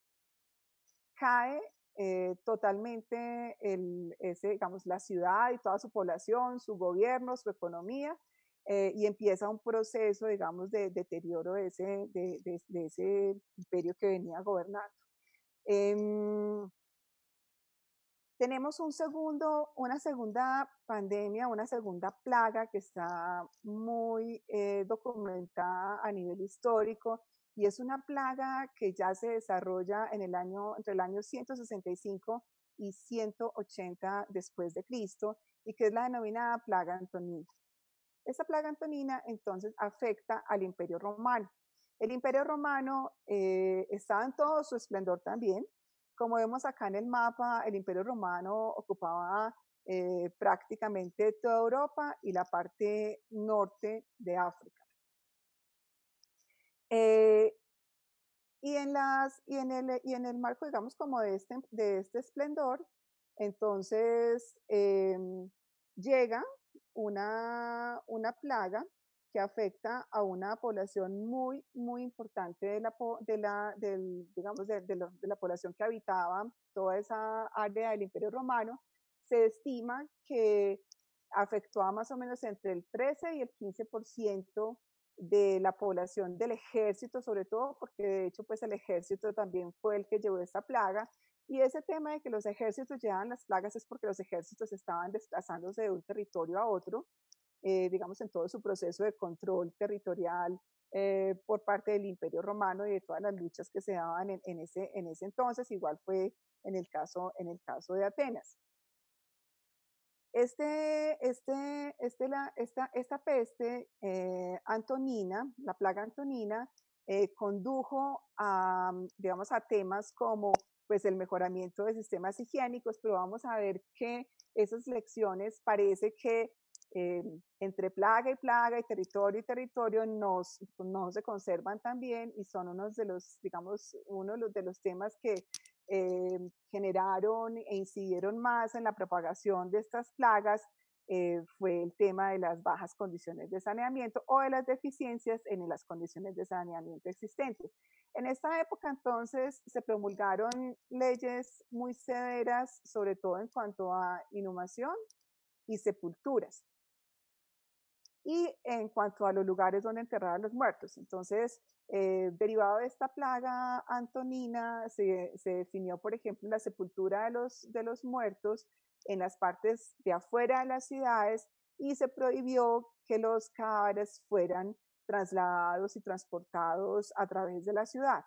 Speaker 2: cae eh, totalmente el, digamos, la ciudad y toda su población, su gobierno, su economía, eh, y empieza un proceso, digamos, de deterioro de ese, ese imperio que venía gobernando. Em, tenemos un segundo, una segunda pandemia, una segunda plaga que está muy eh, documentada a nivel histórico y es una plaga que ya se desarrolla en el año, entre el año 165 y 180 después de Cristo, y que es la denominada plaga antonina. Esta plaga antonina entonces afecta al imperio romano. El imperio romano eh, estaba en todo su esplendor también. Como vemos acá en el mapa, el imperio romano ocupaba eh, prácticamente toda Europa y la parte norte de África. Eh, y, en las, y, en el, y en el marco, digamos, como de este, de este esplendor, entonces em, llega una, una plaga que afecta a una población muy, muy importante de la, de la, digamos, de, de la población que habitaba toda esa área del Imperio Romano. Se estima que afectó a más o menos entre el 13 y el 15% de la población del ejército, sobre todo porque de hecho pues el ejército también fue el que llevó esta plaga. Y ese tema de que los ejércitos llevan las plagas es porque los ejércitos estaban desplazándose de un territorio a otro, eh, digamos en todo su proceso de control territorial eh, por parte del Imperio Romano y de todas las luchas que se daban en, ese, entonces, igual fue en caso, en el caso de Atenas. Este, este, este, la, esta, esta peste eh, antonina, la plaga antonina, eh, condujo a, mm, digamos, a temas como pues, el mejoramiento de sistemas higiénicos, pero vamos a ver que esas lecciones parece que eh, entre plaga y plaga y territorio y territorio no se conservan tan bien y son unos de los, digamos, uno de los temas que eh, generaron e incidieron más en la propagación de estas plagas eh, fue el tema de las bajas condiciones de saneamiento o de las deficiencias en las condiciones de saneamiento existentes. En esta época entonces se promulgaron leyes muy severas, sobre todo en cuanto a inhumación y sepulturas y en cuanto a los lugares donde enterrar a los muertos. Entonces, eh, derivado de esta plaga antonina, se, definió, por ejemplo, la sepultura de los, de los muertos en las partes de afuera de las ciudades y se prohibió que los cadáveres fueran trasladados y transportados a través de la ciudad.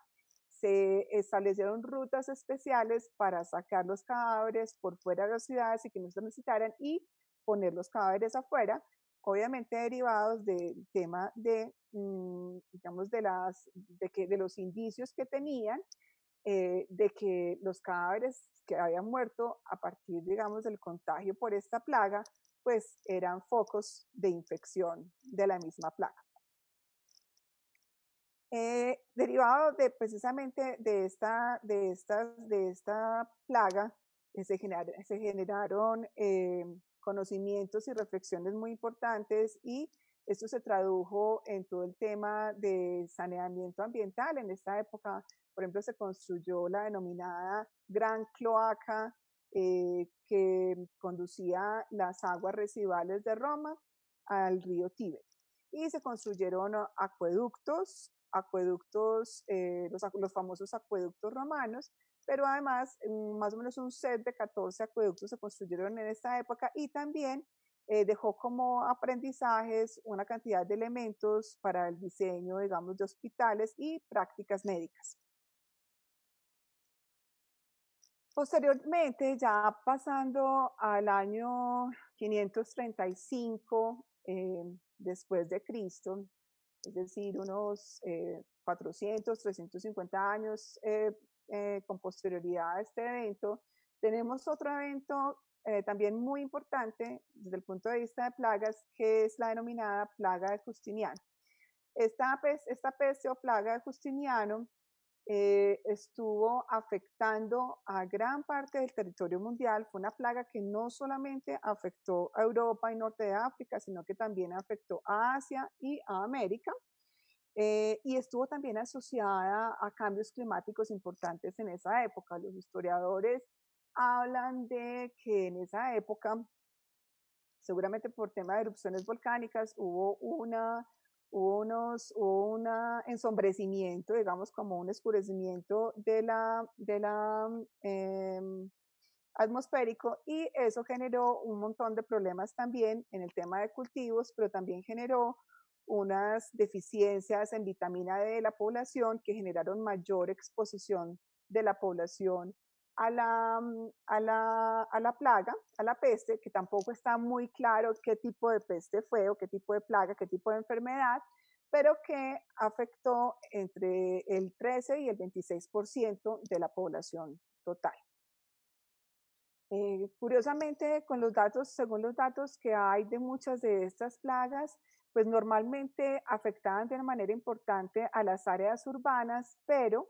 Speaker 2: Se establecieron rutas especiales para sacar los cadáveres por fuera de las ciudades y que no se necesitaran y poner los cadáveres afuera obviamente derivados del tema de, mm, digamos, de, las, de, que, de los indicios que tenían eh, de que los cadáveres que habían muerto a partir, digamos, del contagio por esta plaga, pues eran focos de infección de la misma plaga. Derivados eh, derivado de precisamente de esta, de estas de esta plaga, eh, se, generaron, se em, generaron conocimientos y reflexiones muy importantes y esto se tradujo en todo el tema de saneamiento ambiental. En esta época, por ejemplo, se construyó la denominada Gran Cloaca eh, que conducía las aguas residuales de Roma al río Tíbet Y se construyeron acueductos, acueductos, eh, los, los famosos acueductos romanos, pero además más o menos un set de 14 acueductos se construyeron en esta época y también eh, dejó como aprendizajes una cantidad de elementos para el diseño, digamos, de hospitales y prácticas médicas. Posteriormente, ya pasando al año 535 eh, después de Cristo, es decir, unos 400, eh, 350 años eh, con posterioridad a este evento. Tenemos otro evento eh, también muy importante desde el punto de vista de plagas, que es la denominada plaga de Justiniano. Esta, esta peste o plaga de Justiniano eh, estuvo afectando a gran parte del territorio mundial. Fue una plaga que no solamente afectó a Europa y Norte de África, sino que también afectó a Asia y a América. Eh, y estuvo también asociada a cambios climáticos importantes en esa época. Los historiadores hablan de que en esa época, seguramente por tema de erupciones volcánicas, hubo una unos, un ensombrecimiento, digamos, como un oscurecimiento de la, de la mm, em, atmosférico y eso generó un montón de problemas también en el tema de cultivos, pero también generó unas deficiencias en vitamina D de la población que generaron mayor exposición de la población a la, mm, a la, a la plaga, a la peste, que tampoco está muy claro qué tipo de peste fue o qué tipo de plaga, qué tipo de enfermedad, pero que afectó entre el 13 y el 26% de la población total. Eh, curiosamente, con los datos, según los datos que hay de muchas de estas plagas, pues normalmente afectaban de una manera importante a las áreas urbanas, pero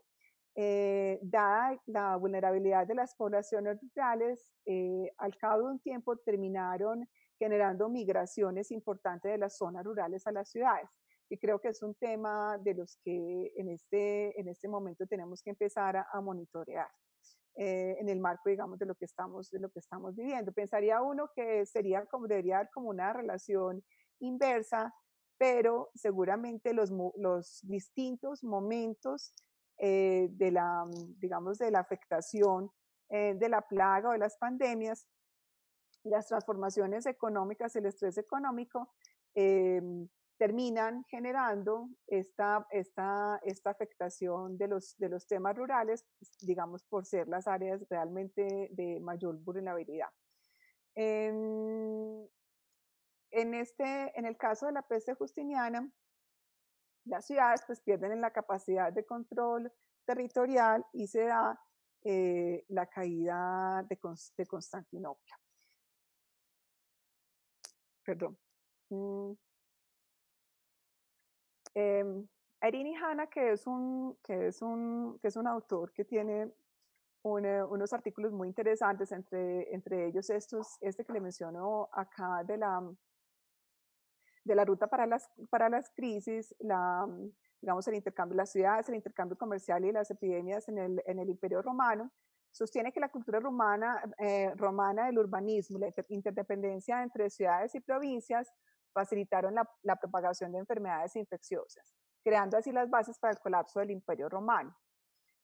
Speaker 2: eh, dada la vulnerabilidad de las poblaciones rurales, eh, al cabo de un tiempo terminaron generando migraciones importantes de las zonas rurales a las ciudades. Y creo que es un tema de los que en este, en este momento tenemos que empezar a, monitorear. Eh, en el marco, digamos, de lo que estamos, de lo que estamos viviendo. Pensaría uno que sería como, debería haber como una relación inversa, pero seguramente los, distintos momentos eh, de la, mm, digamos, de la afectación eh, de la plaga o de las pandemias, las transformaciones económicas, el estrés económico, eh, terminan generando esta, esta afectación de los, de los temas rurales, digamos, por ser las áreas realmente de mayor vulnerabilidad. Em, en, este, en el caso de la peste justiniana, las ciudades pues, pierden la capacidad de control territorial y se da eh, la caída de, Constantinopla. Perdón. Mm. Eh, em, Hanna, que es, un, que, es un, que es un autor que tiene eh, unos artículos muy interesantes, entre, entre ellos estos, este que le menciono acá de la, de la ruta para las, para las crisis, la, mm, digamos, el intercambio de las ciudades, el intercambio comercial y las epidemias en el, en el Imperio Romano, sostiene que la cultura romana, eh, romana del urbanismo, la interdependencia entre ciudades y provincias, facilitaron la, propagación de enfermedades infecciosas, creando así las bases para el colapso del Imperio Romano.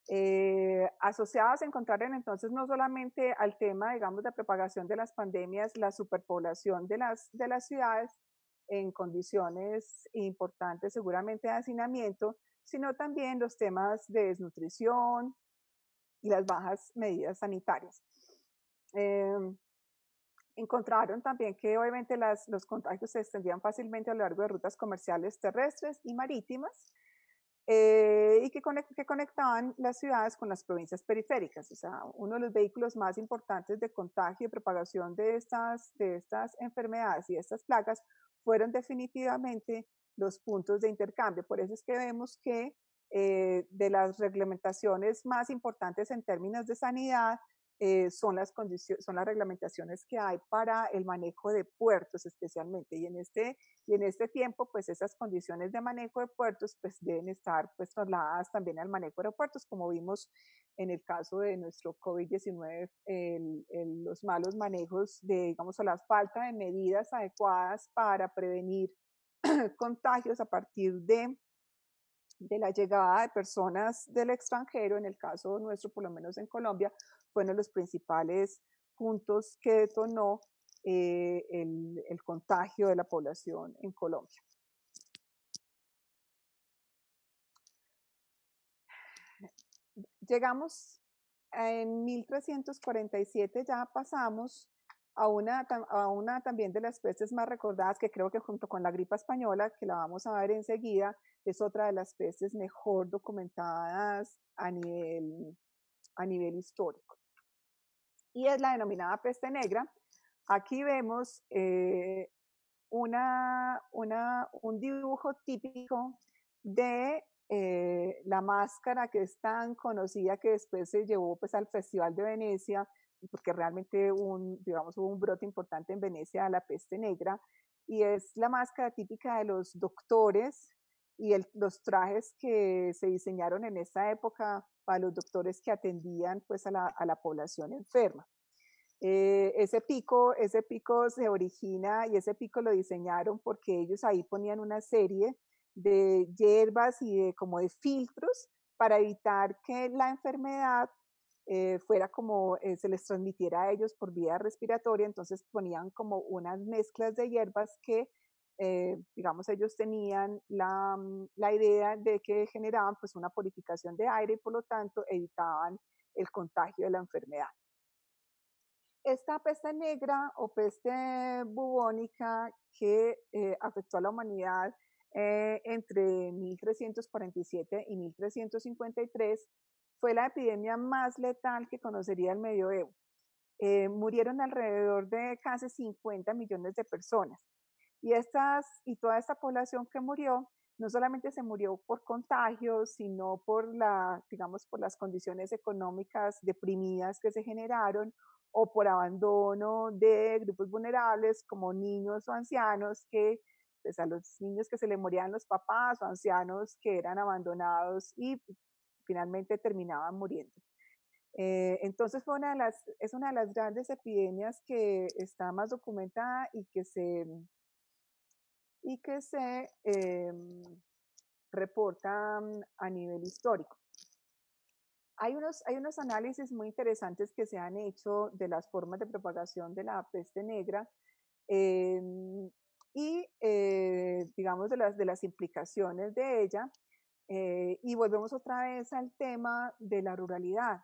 Speaker 2: Eh, asociadas encontraron entonces no solamente al tema, digamos, de propagación de las pandemias, la superpoblación de las, de las ciudades, en condiciones importantes seguramente de hacinamiento, sino también los temas de desnutrición y las bajas medidas sanitarias. Em, encontraron también que obviamente los contagios se extendían fácilmente a lo largo de rutas comerciales terrestres y marítimas eh, y que, conectaban las ciudades con las provincias periféricas. O sea, uno de los vehículos más importantes de contagio y propagación de estas, de estas enfermedades y estas plagas fueron definitivamente los puntos de intercambio. Por eso es que vemos que eh, de las reglamentaciones más importantes en términos de sanidad eh, son las condiciones, son las reglamentaciones que hay para el manejo de puertos especialmente. Y en este, y en este tiempo, pues esas condiciones de manejo de puertos, pues deben estar pues trasladadas también al manejo de aeropuertos, como vimos en el caso de nuestro COVID-19, los malos manejos de, digamos, o la falta de medidas adecuadas para prevenir [CLEARS THROAT] contagios a partir de de la llegada de personas del extranjero, en el caso nuestro, por lo menos en Colombia, fue de los principales puntos que detonó eh, el, contagio de la población en Colombia. Llegamos en 1347, ya pasamos a una, a una, también de las peces más recordadas, que creo que junto con la gripa española, que la vamos a ver enseguida, es otra de las peces mejor documentadas a nivel, a nivel histórico y es la denominada peste negra. Aquí vemos eh, una, un dibujo típico de eh, la máscara que es tan conocida que después se llevó pues, al Festival de Venecia, porque realmente un, digamos, hubo un brote importante en Venecia de la peste negra, y es la máscara típica de los doctores y los trajes que se diseñaron en esa época para los doctores que atendían pues a la, a la población enferma. Eh, ese pico, ese pico se origina y ese pico lo diseñaron porque ellos ahí ponían una serie de hierbas y de como de filtros para evitar que la enfermedad eh, fuera como eh, se les transmitiera a ellos por vía respiratoria, entonces ponían como unas mezclas de hierbas que eh, digamos, ellos tenían la, mm, la, idea de que generaban pues una purificación de aire y por lo tanto evitaban el contagio de la enfermedad. Esta peste negra o peste bubónica que eh, afectó a la humanidad eh, entre 1347 y 1353 fue la epidemia más letal que conocería el medioevo. murieron alrededor de casi 50 millones de personas y, estas, y toda esta población que murió, no solamente se murió por contagios, sino por, la, digamos, por las condiciones económicas deprimidas que se generaron o por abandono de grupos vulnerables como niños o ancianos que pues a los niños que se le morían los papás o ancianos que eran abandonados y finalmente terminaban muriendo. Eh, entonces es una de las grandes epidemias que está más documentada y que se y que se reportan em, reporta mm, a nivel histórico. Hay unos, hay unos análisis muy interesantes que se han hecho de las formas de propagación de la peste negra em, y, eh, digamos, de las, de las implicaciones de ella. Eh, y volvemos otra vez al tema de la ruralidad.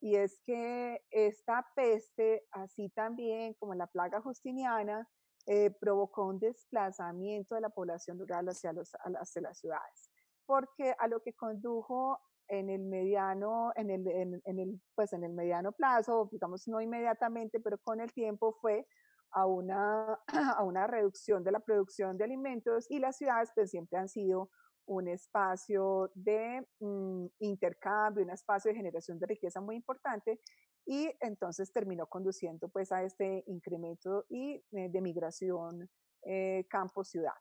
Speaker 2: Y es que esta peste, así también como la plaga justiniana, eh, provocó un desplazamiento de la población rural hacia, las ciudades, porque a lo que condujo en el mediano, en el, pues en el mediano plazo, digamos no inmediatamente, pero con el tiempo fue a una, [CLEARS THROAT] a una reducción de la producción de alimentos y las ciudades pues, siempre han sido un espacio de mm, intercambio, un espacio de generación de riqueza muy importante y entonces terminó conduciendo pues a este incremento y, eh, de migración eh, campo-ciudad.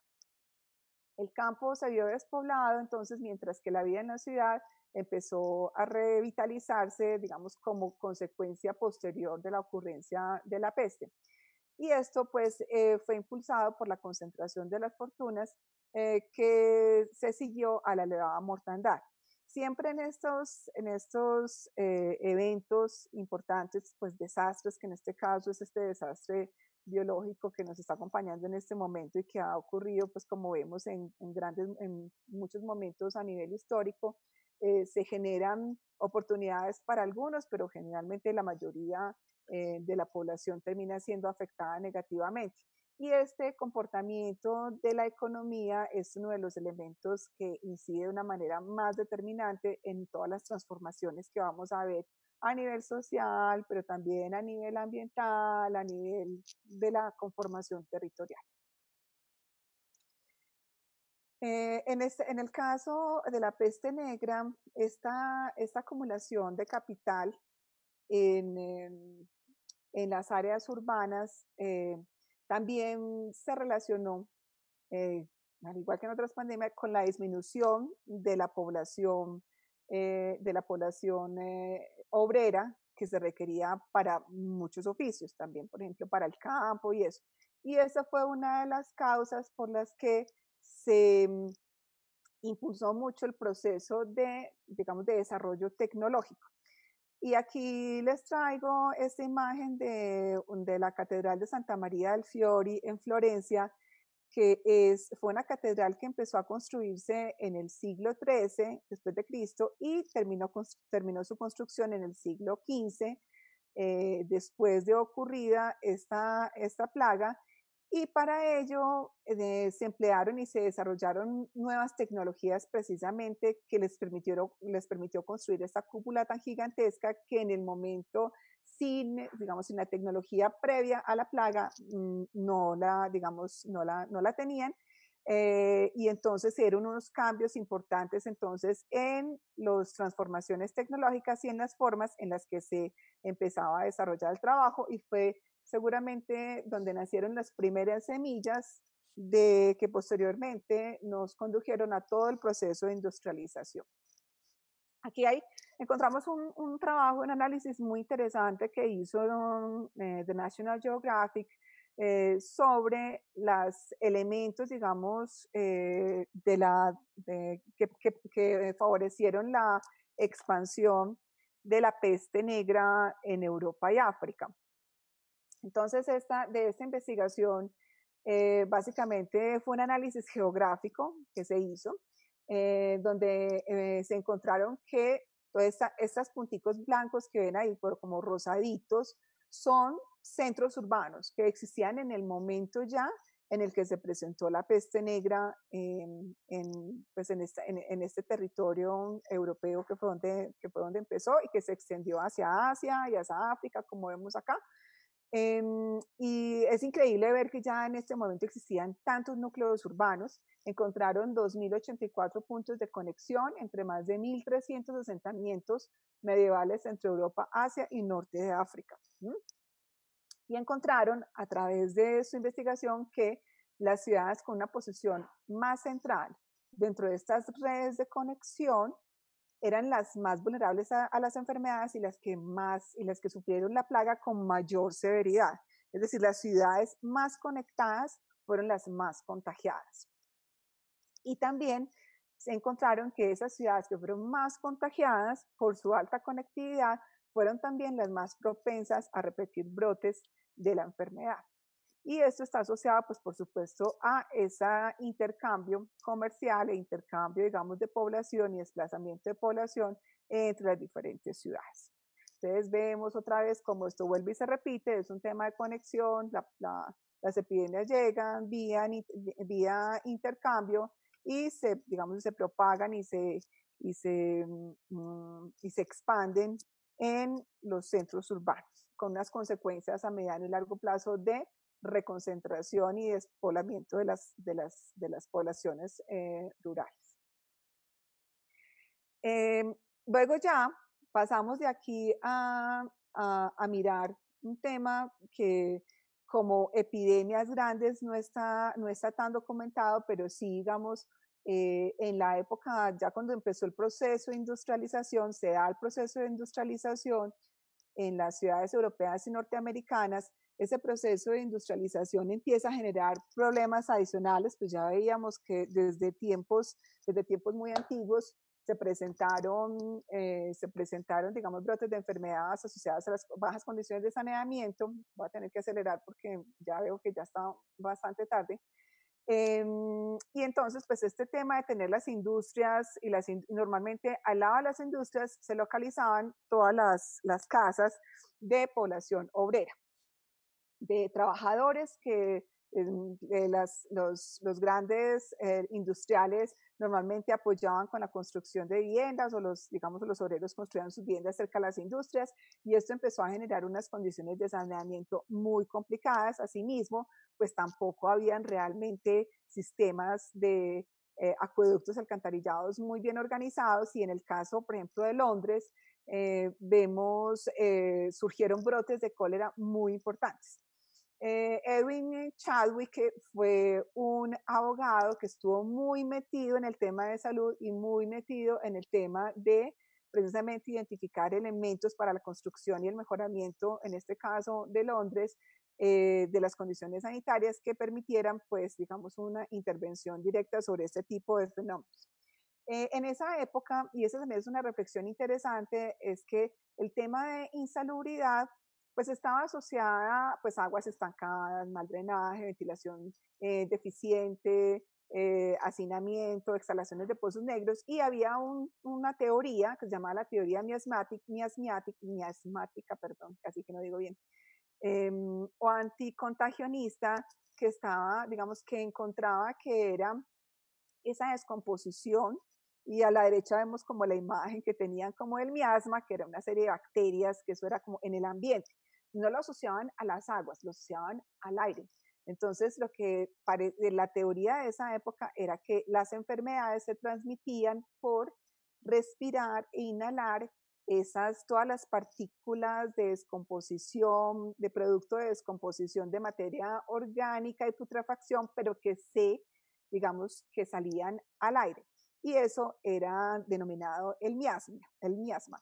Speaker 2: El campo se vio despoblado, entonces mientras que la vida en la ciudad empezó a revitalizarse, digamos, como consecuencia posterior de la ocurrencia de la peste. Y esto pues eh, fue impulsado por la concentración de las fortunas que se siguió a la elevada mortandad. Siempre en estos, eh, eventos importantes, pues desastres, que en este caso es este desastre biológico que nos está acompañando en este momento y que ha ocurrido, pues como vemos en, grandes, en muchos momentos a nivel histórico, eh, se generan oportunidades para algunos, pero generalmente la mayoría eh, de la población termina siendo afectada negativamente. Y este comportamiento de la economía es uno de los elementos que incide de una manera más determinante en todas las transformaciones que vamos a ver a nivel social, pero también a nivel ambiental, a nivel de la conformación territorial. Eh, este, en, el caso de la peste negra, esta, esta acumulación de capital en, las áreas urbanas eh, también se relacionó, eh, al igual que en otras pandemias, con la disminución de la población, eh, de la población eh, obrera que se requería para muchos oficios, también, por ejemplo, para el campo y eso. Y esa fue una de las causas por las que se mm, impulsó mucho el proceso de, digamos, de desarrollo tecnológico. Y aquí les traigo esta imagen de, la Catedral de Santa María del Fiori en Florencia, que es, fue una catedral que empezó a construirse en el siglo XIII después de Cristo y terminó, su construcción en el siglo XV eh, después de ocurrida esta plaga y para ello eh, se emplearon y se desarrollaron nuevas tecnologías precisamente que les, permitieron, les permitió construir esta cúpula tan gigantesca que en el momento sin, eh, digamos, sin la tecnología previa a la plaga mm, no la, digamos, no la, no la tenían. Eh, y entonces eran unos cambios importantes entonces en las transformaciones tecnológicas y en las formas en las que se empezaba a desarrollar el trabajo y fue seguramente donde nacieron las primeras semillas de que posteriormente nos condujeron a todo el proceso de industrialización. Aquí hay, encontramos un, trabajo, un análisis muy interesante que hizo eh, The National Geographic eh, sobre los elementos, digamos, eh, de que favorecieron la expansión de la peste negra en Europa y África. Entonces, esta, de esta investigación, eh, básicamente fue un análisis geográfico que se hizo, eh, donde eh, se encontraron que todos estos punticos blancos que ven ahí como rosaditos son centros urbanos que existían en el momento ya en el que se presentó la peste negra pues, en, este territorio europeo que fue, donde, que fue donde empezó y que se extendió hacia Asia y hacia África, como vemos acá. Em, y es increíble ver que ya en este momento existían tantos núcleos urbanos. Encontraron 2.084 puntos de conexión entre más de 1.300 asentamientos medievales entre Europa, Asia y Norte de África. Y encontraron a través de su investigación que las ciudades con una posición más central dentro de estas redes de conexión eran las más vulnerables a, las enfermedades y las que más y las que sufrieron la plaga con mayor severidad. Es decir, las ciudades más conectadas fueron las más contagiadas. Y también se encontraron que esas ciudades que fueron más contagiadas por su alta conectividad fueron también las más propensas a repetir brotes de la enfermedad. Y esto está asociado, pues, por supuesto, a ese intercambio comercial e intercambio, digamos, de población y desplazamiento de población entre las diferentes ciudades. Entonces vemos otra vez cómo esto vuelve y se repite, es un tema de conexión, las epidemias llegan vía, vía intercambio y se, digamos, se propagan y se, y se, mm, y se expanden en los centros urbanos, con unas consecuencias a mediano y largo plazo de reconcentración y despoblamiento de las, de las, poblaciones eh, rurales. Em, luego ya pasamos de aquí a, mirar un tema que como epidemias grandes no está, no está tan documentado, pero sí, digamos, eh, en la época, ya cuando empezó el proceso de industrialización, se da el proceso de industrialización en las ciudades europeas y norteamericanas, ese proceso de industrialización empieza a generar problemas adicionales, pues ya veíamos que desde tiempos, desde tiempos muy antiguos se presentaron, eh, se presentaron, digamos, brotes de enfermedades asociadas a las bajas condiciones de saneamiento. Voy a tener que acelerar porque ya veo que ya está bastante tarde. Em, y entonces, pues este tema de tener las industrias y las normalmente al lado de las industrias se localizaban todas las casas de población obrera de trabajadores que em, los, grandes eh, industriales normalmente apoyaban con la construcción de viviendas o los, digamos, los obreros construían sus viviendas cerca de las industrias y esto empezó a generar unas condiciones de saneamiento muy complicadas. Asimismo, pues tampoco habían realmente sistemas de eh, acueductos alcantarillados muy bien organizados y en el caso, por ejemplo, de Londres, eh, vemos, surgieron brotes de cólera muy importantes. Eh, Edwin Chadwick fue un abogado que estuvo muy metido en el tema de salud y muy metido en el tema de precisamente identificar elementos para la construcción y el mejoramiento, en este caso de Londres, eh, de las condiciones sanitarias que permitieran, pues, digamos, una intervención directa sobre este tipo de fenómenos. Eh, en esa época, y esa también es una reflexión interesante, es que el tema de insalubridad pues estaba asociada pues aguas estancadas, mal drenaje, ventilación eh, deficiente, eh, hacinamiento, exhalaciones de pozos negros y había una teoría que se llamaba la teoría miasmática, miasmática, miasmática perdón, casi que no digo bien, em, o anticontagionista que estaba, digamos, que encontraba que era esa descomposición y a la derecha vemos como la imagen que tenían como el miasma, que era una serie de bacterias, que eso era como en el ambiente no lo asociaban a las aguas, lo asociaban al aire. Entonces, lo que de la teoría de esa época era que las enfermedades se transmitían por respirar e inhalar esas, todas las partículas de descomposición, de producto de descomposición de materia orgánica y putrefacción, pero que se, digamos, que salían al aire. Y eso era denominado el miasma. El miasma.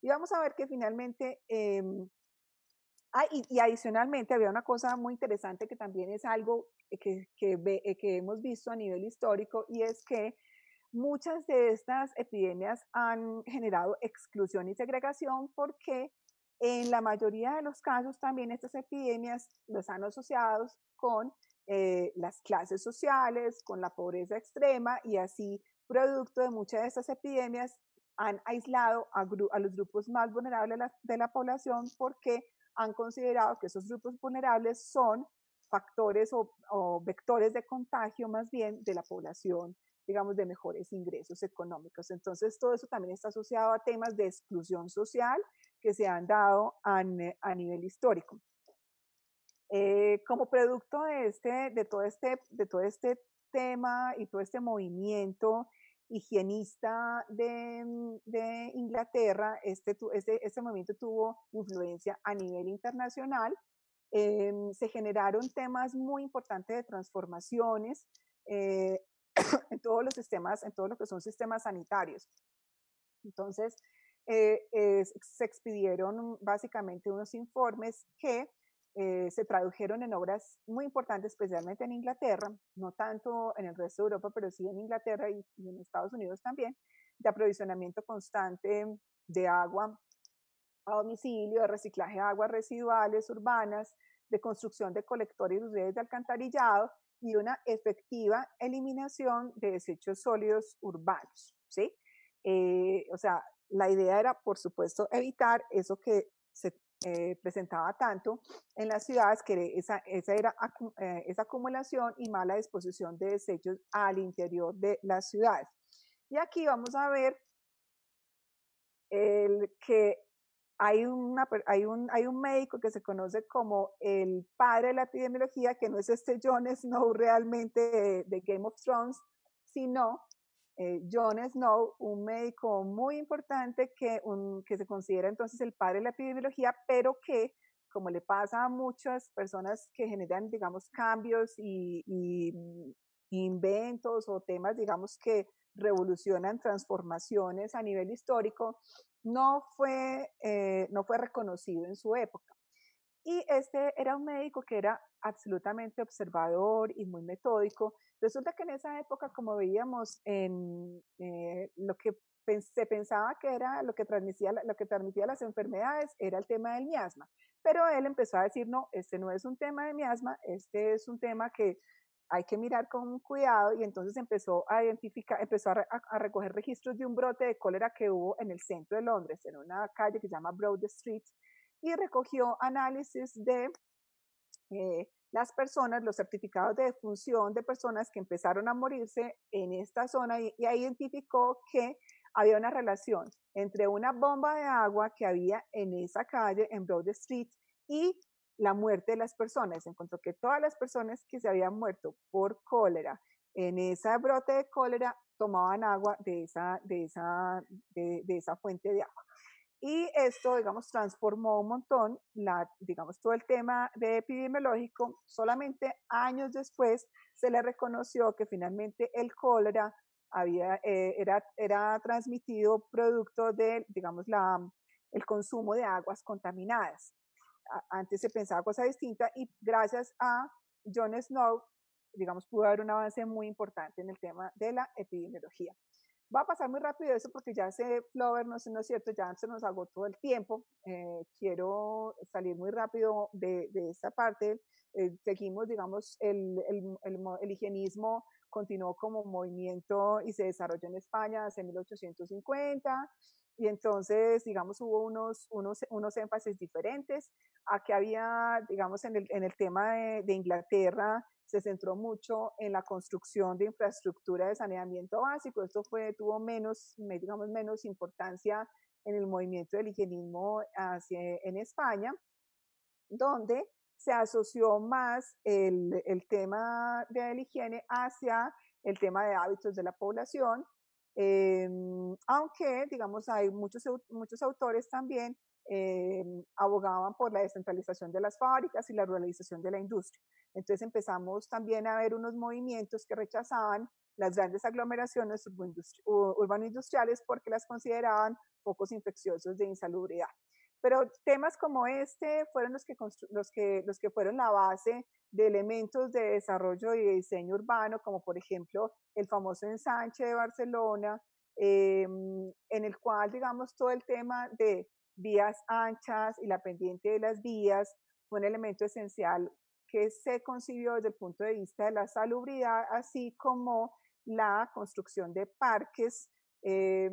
Speaker 2: Y vamos a ver que finalmente em, Ah, y, adicionalmente había una cosa muy interesante que también es algo que, eh, que, hemos visto a nivel histórico y es que muchas de estas epidemias han generado exclusión y segregación porque en la mayoría de los casos también estas epidemias los han asociado con eh, las clases sociales, con la pobreza extrema y así producto de muchas de estas epidemias han aislado a, los grupos más vulnerables de la población porque han considerado que esos grupos vulnerables son factores o, vectores de contagio más bien de la población, digamos, de mejores ingresos económicos. Entonces, todo eso también está asociado a temas de exclusión social que se han dado a, nivel histórico. Eh, como producto de, este, de, todo este, de todo este tema y todo este movimiento higienista mm, de, Inglaterra, este, este, este, movimiento tuvo influencia a nivel internacional. Em, se generaron temas muy importantes de transformaciones eh, [COUGHS] en todos los sistemas, en todo lo que son sistemas sanitarios. Entonces, eh, se expidieron básicamente unos informes que eh, se tradujeron en obras muy importantes, especialmente en Inglaterra, no tanto en el resto de Europa, pero sí en Inglaterra y, en Estados Unidos también, de aprovisionamiento constante de agua a domicilio, de reciclaje de aguas residuales urbanas, de construcción de colectores y redes de alcantarillado y una efectiva eliminación de desechos sólidos urbanos, ¿sí? Eh, o sea, la idea era, por supuesto, evitar eso que se eh, presentaba tanto en las ciudades, que esa, esa era eh, esa acumulación y mala disposición de desechos al interior de las ciudades. Y aquí vamos a ver el que hay, una, hay, un, hay un médico que se conoce como el padre de la epidemiología, que no es este jones no realmente de Game of Thrones, sino eh, John Snow, un médico muy importante que, que se considera entonces el padre de la epidemiología, pero que, como le pasa a muchas personas que generan, digamos, cambios y, mm, inventos o temas, digamos, que revolucionan transformaciones a nivel histórico, no fue, eh, no fue reconocido en su época. Y este era un médico que era absolutamente observador y muy metódico. Resulta que en esa época, como veíamos en eh, lo que se pensaba que era lo que transmitía lo que las enfermedades era el tema del miasma, pero él empezó a decir, no, este no es un tema de miasma, este es un tema que hay que mirar con cuidado y entonces empezó a identificar, empezó a recoger registros de un brote de cólera que hubo en el centro de Londres, en una calle que se llama Broad Street, y recogió análisis de eh, las personas, los certificados de defunción de personas que empezaron a morirse en esta zona y, identificó que había una relación entre una bomba de agua que había en esa calle, en Broad Street, y la muerte de las personas. Encontró que todas las personas que se habían muerto por cólera en ese brote de cólera tomaban agua de esa fuente de agua. Y esto, digamos, transformó un montón, la, digamos, todo el tema de epidemiológico. Solamente años después se le reconoció que finalmente el cólera había, eh, era, transmitido producto del, digamos, la, el consumo de aguas contaminadas. Antes se pensaba cosa distinta y gracias a John Snow, digamos, pudo haber un avance muy importante en el tema de la epidemiología. Va a pasar muy rápido eso porque ya se flower, no, no es cierto, ya se nos agotó el tiempo. Eh, quiero salir muy rápido de, esta parte. Eh, seguimos, digamos, el, higienismo continuó como movimiento y se desarrolló en España hace 1850 y entonces, digamos, hubo unos, unos, unos énfasis diferentes a que había, digamos, en el, tema de, de Inglaterra, se centró mucho en la construcción de infraestructura de saneamiento básico. Esto fue, tuvo menos, digamos, menos importancia en el movimiento del higienismo hacia, en España, donde se asoció más el, tema de la higiene hacia el tema de hábitos de la población, em, aunque, digamos, hay muchos, muchos autores también Em, abogaban por la descentralización de las fábricas y la ruralización de la industria. Entonces empezamos también a ver unos movimientos que rechazaban las grandes aglomeraciones urbano-industriales porque las consideraban focos infecciosos de insalubridad. Pero temas como este fueron los que, los que, los que fueron la base de elementos de desarrollo y diseño urbano, como por ejemplo el famoso ensanche de Barcelona, em, en el cual, digamos, todo el tema de vías anchas y la pendiente de las vías fue un elemento esencial que se concibió desde el punto de vista de la salubridad, así como la construcción de parques, eh,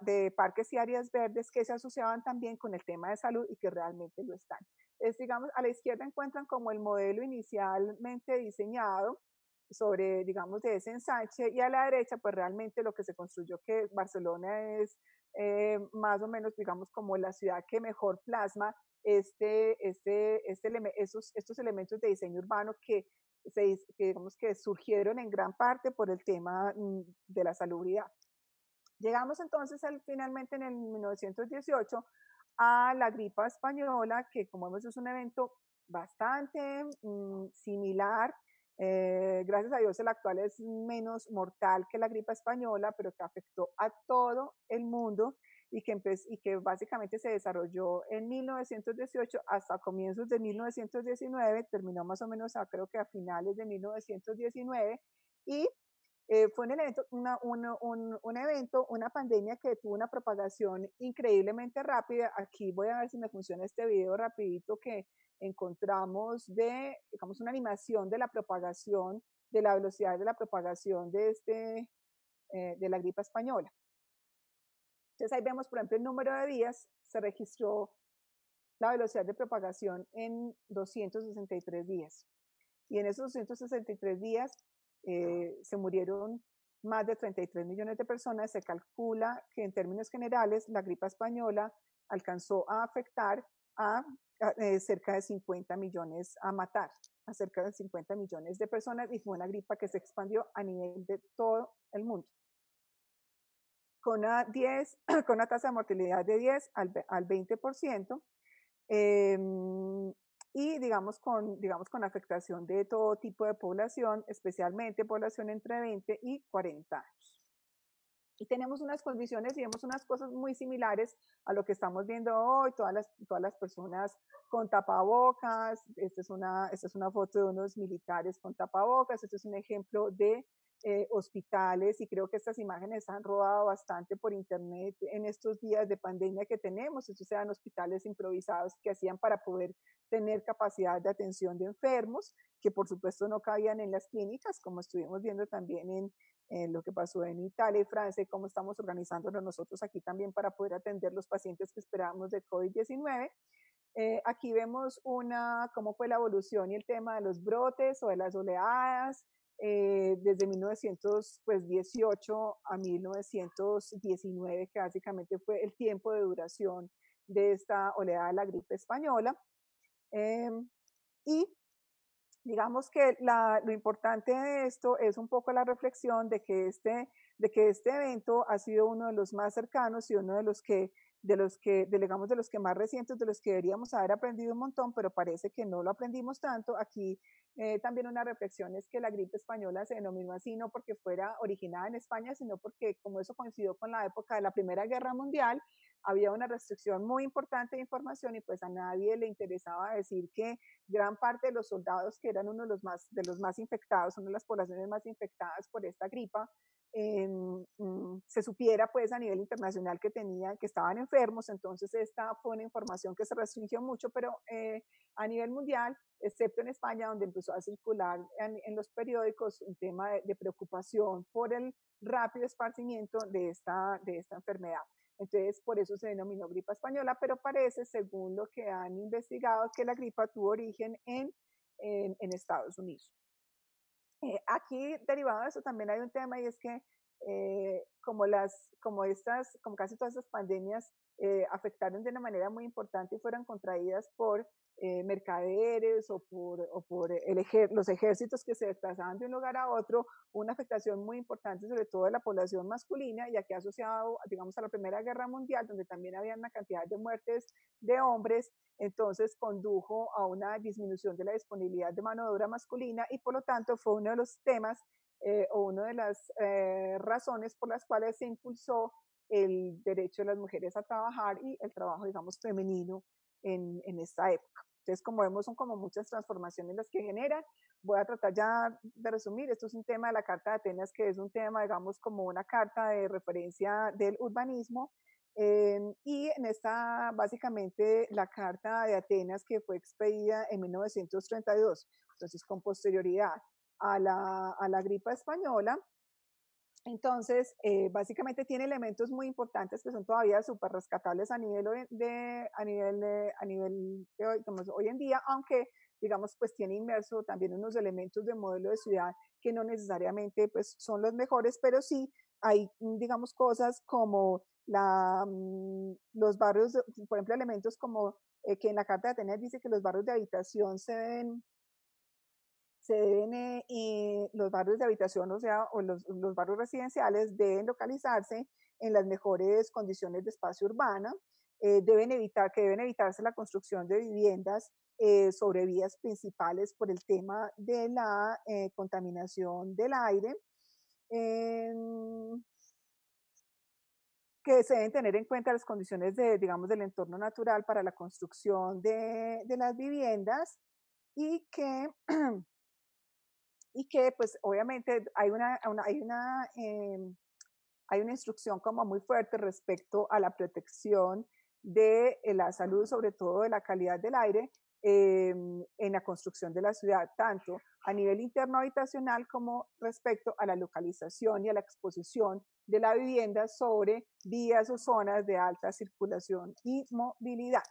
Speaker 2: de, parques y áreas verdes que se asociaban también con el tema de salud y que realmente lo están. digamos, a la izquierda encuentran como el modelo inicialmente diseñado, sobre, digamos, de ese ensanche y a la derecha, pues realmente lo que se construyó que Barcelona es eh, más o menos, digamos, como la ciudad que mejor plasma este, este, este, esos, estos elementos de diseño urbano que, digamos, que surgieron en gran parte por el tema mm, de la salubridad. Llegamos entonces al, finalmente en el 1918 a la gripa española, que como vemos es un evento bastante mm, similar eh, gracias a Dios el actual es menos mortal que la gripa española, pero que afectó a todo el mundo y que, y que básicamente se desarrolló en 1918 hasta comienzos de 1919, terminó más o menos a, creo que a finales de 1919 y eh, fue un evento, una, un, evento, una pandemia que tuvo una propagación increíblemente rápida. Aquí voy a ver si me funciona este video rapidito que encontramos de, digamos, una animación de la propagación, de la velocidad de la propagación de, este, eh, de la gripe española. Entonces ahí vemos, por ejemplo, el número de días se registró la velocidad de propagación en 263 días. Y en esos 263 días eh, se murieron más de 33 millones de personas. Se calcula que en términos generales la gripa española alcanzó a afectar a, eh, cerca de 50 millones, a matar a cerca de 50 millones de personas y fue una gripa que se expandió a nivel de todo el mundo. Con una, 10, [CLEARS THROAT] con una tasa de mortalidad de 10 al, al 20%, eh, em, y digamos con, digamos con afectación de todo tipo de población, especialmente población entre 20 y 40 años y tenemos unas condiciones y vemos unas cosas muy similares a lo que estamos viendo hoy, todas las, todas las personas con tapabocas, esta es, una, esta es una foto de unos militares con tapabocas, este es un ejemplo de eh, hospitales y creo que estas imágenes han robado bastante por internet en estos días de pandemia que tenemos, estos eran hospitales improvisados que hacían para poder tener capacidad de atención de enfermos, que por supuesto no cabían en las clínicas, como estuvimos viendo también en, lo que pasó en Italia y Francia y cómo estamos organizándonos nosotros aquí también para poder atender los pacientes que esperábamos de COVID-19. Eh, aquí vemos una, cómo fue la evolución y el tema de los brotes o de las oleadas eh, desde 1918 a 1919, que básicamente fue el tiempo de duración de esta oleada de la gripe española. Em, y Digamos que lo importante de esto es un poco la reflexión de que, este, de que este evento ha sido uno de los más cercanos y uno de los que, de los que, delegamos de los que más recientes, de los que deberíamos haber aprendido un montón, pero parece que no lo aprendimos tanto. Aquí eh, también una reflexión es que la gripe española se denominó así no porque fuera originada en España, sino porque como eso coincidió con la época de la Primera Guerra Mundial, había una restricción muy importante de información y pues a nadie le interesaba decir que gran parte de los soldados que eran uno de los más, de los más infectados, una de las poblaciones más infectadas por esta gripa, em, mm, se supiera pues a nivel internacional que tenían, que estaban enfermos, entonces esta fue una información que se restringió mucho, pero eh, a nivel mundial, excepto en España, donde empezó a circular en, los periódicos un tema de, de, preocupación por el rápido esparcimiento de esta, de esta enfermedad. Entonces, por eso se denominó gripa española, pero parece, según lo que han investigado, que la gripa tuvo origen en, en, Estados Unidos. Eh, aquí, derivado de eso, también hay un tema y es que eh, como, las, como, estas, como casi todas estas pandemias eh, afectaron de una manera muy importante y fueron contraídas por eh, mercaderes o por, los ejércitos que se desplazaban de un lugar a otro, una afectación muy importante sobre todo de la población masculina y aquí asociado, digamos, a la Primera Guerra Mundial, donde también había una cantidad de muertes de hombres, entonces condujo a una disminución de la disponibilidad de mano de obra masculina y por lo tanto fue uno de los temas eh, o una de las eh, razones por las cuales se impulsó el derecho de las mujeres a trabajar y el trabajo, digamos, femenino en, esta época. Entonces, como vemos, son como muchas transformaciones las que generan. Voy a tratar ya de resumir, esto es un tema de la Carta de Atenas, que es un tema, digamos, como una carta de referencia del urbanismo. Eh, y en esta, básicamente, la Carta de Atenas que fue expedida en 1932, entonces con posterioridad a la, a la gripa española, entonces, eh, básicamente tiene elementos muy importantes que son todavía súper rescatables a nivel de, a nivel a nivel hoy, en día, aunque digamos, pues tiene inmerso también unos elementos de modelo de ciudad que no necesariamente pues son los mejores, pero sí hay, mm, digamos, cosas como la, mm, los barrios, por ejemplo, elementos como eh, que en la Carta de Atenas dice que los barrios de habitación se ven se deben, eh, eh, los barrios de habitación, o sea, o los, los, barrios residenciales deben localizarse en las mejores condiciones de espacio urbano, eh, deben evitar, que deben evitarse la construcción de viviendas sobre vías principales por el tema de la contaminación del aire em, que se deben tener en cuenta las condiciones de, digamos, del entorno natural para la construcción de, de las viviendas y que [CLEARS THROAT] y que pues obviamente hay una, em, hay una, instrucción como muy fuerte respecto a la protección de eh, la salud, sobre todo de la calidad del aire, em, en la construcción de la ciudad, tanto a nivel interno habitacional como respecto a la localización y a la exposición de la vivienda sobre vías o zonas de alta circulación y movilidad.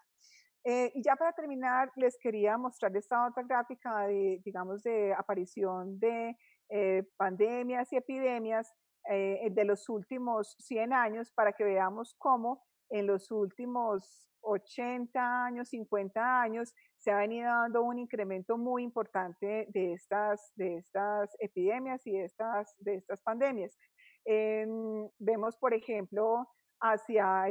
Speaker 2: Eh, y ya para terminar, les quería mostrar esta otra gráfica de, digamos, de aparición de eh, pandemias y epidemias eh, de los últimos 100 años para que veamos cómo en los últimos 80 años, 50 años, se ha venido dando un incremento muy importante de estas, de estas epidemias y de estas pandemias. vemos, por ejemplo, hacia,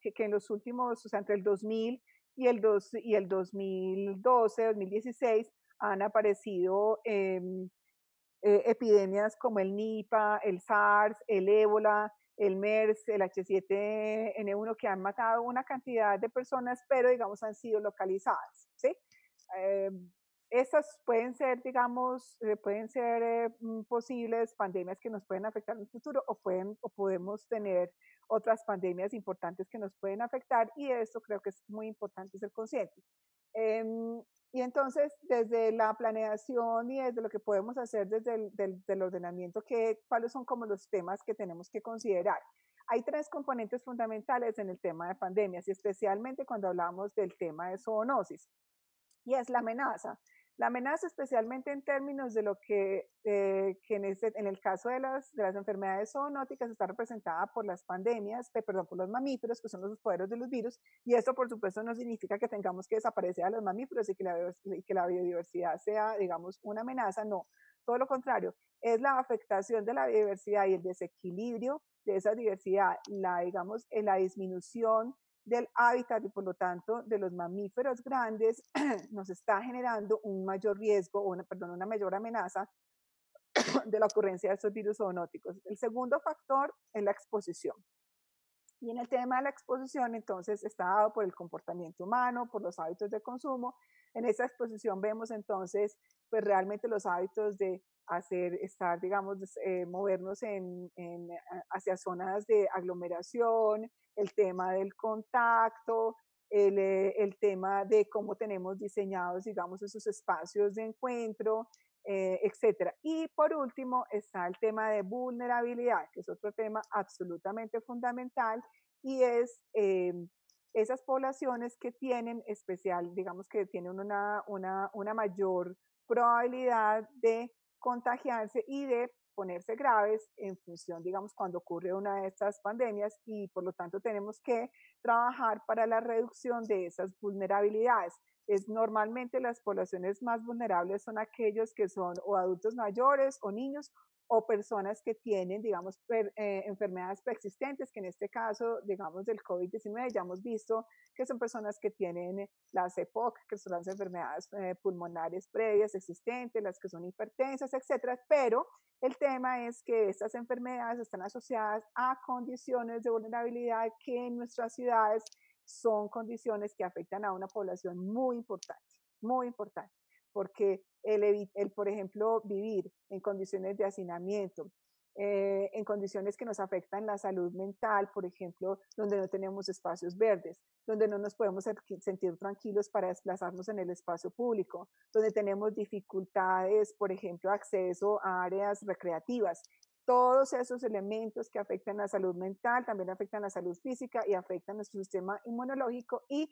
Speaker 2: que, en los últimos, o sea, entre el 2000 y el, y el 2012, 2016, han aparecido em, eh, epidemias como el Nipa el SARS, el ébola, el MERS, el H7N1, que han matado una cantidad de personas, pero digamos han sido localizadas. ¿sí? Em, estas pueden ser, digamos, eh, pueden ser eh, mm, posibles pandemias que nos pueden afectar en el futuro o, pueden, o podemos tener otras pandemias importantes que nos pueden afectar y de esto creo que es muy importante ser consciente. Em, y entonces, desde la planeación y desde lo que podemos hacer desde el ordenamiento, qué ¿cuáles son como los temas que tenemos que considerar? Hay tres componentes fundamentales en el tema de pandemias y especialmente cuando hablamos del tema de zoonosis y es la amenaza. La amenaza especialmente en términos de lo que, eh, este, en, el caso de las, enfermedades zoonóticas está representada por las pandemias, perdón, por los mamíferos, que son los poderes de los virus, y esto por supuesto no significa que tengamos que desaparecer a los mamíferos y que la, que la biodiversidad sea, digamos, una amenaza, no, todo lo contrario, es la afectación de la biodiversidad y el desequilibrio de esa diversidad, la, digamos, la disminución del hábitat y por lo tanto de los mamíferos grandes [CLEARS THROAT] nos está generando un mayor riesgo, o perdón, una mayor amenaza [CLEARS THROAT] de la ocurrencia de estos virus zoonóticos. El segundo factor es la exposición. Y en el tema de la exposición, entonces, está dado por el comportamiento humano, por los hábitos de consumo. En esa exposición vemos entonces, pues realmente los hábitos de hacer, estar, digamos, eh, movernos en, eh, hacia zonas de aglomeración, el tema del contacto, el, eh, el, tema de cómo tenemos diseñados, digamos, esos espacios de encuentro, eh, etcétera. Y por último está el tema de vulnerabilidad, que es otro tema absolutamente fundamental y es em, esas poblaciones que tienen especial, digamos que tienen una, una, una mayor probabilidad de contagiarse y de ponerse graves en función, digamos, cuando ocurre una de estas pandemias y por lo tanto tenemos que trabajar para la reducción de esas vulnerabilidades. Es normalmente las poblaciones más vulnerables son aquellos que son o adultos mayores o niños o personas que tienen, digamos, eh, enfermedades preexistentes, que en este caso, digamos, del COVID-19, ya hemos visto que son personas que tienen las EPOC, que son las enfermedades eh, pulmonares previas existentes, las que son hipertensas, etcétera, pero el tema es que estas enfermedades están asociadas a condiciones de vulnerabilidad que en nuestras ciudades son condiciones que afectan a una población muy importante, muy importante porque el, por ejemplo, vivir en condiciones de hacinamiento, eh, en condiciones que nos afectan la salud mental, por ejemplo, donde no tenemos espacios verdes, donde no nos podemos sentir tranquilos para desplazarnos en el espacio público, donde tenemos dificultades, por ejemplo, acceso a áreas recreativas. Todos esos elementos que afectan la salud mental también afectan la salud física y afectan nuestro sistema inmunológico y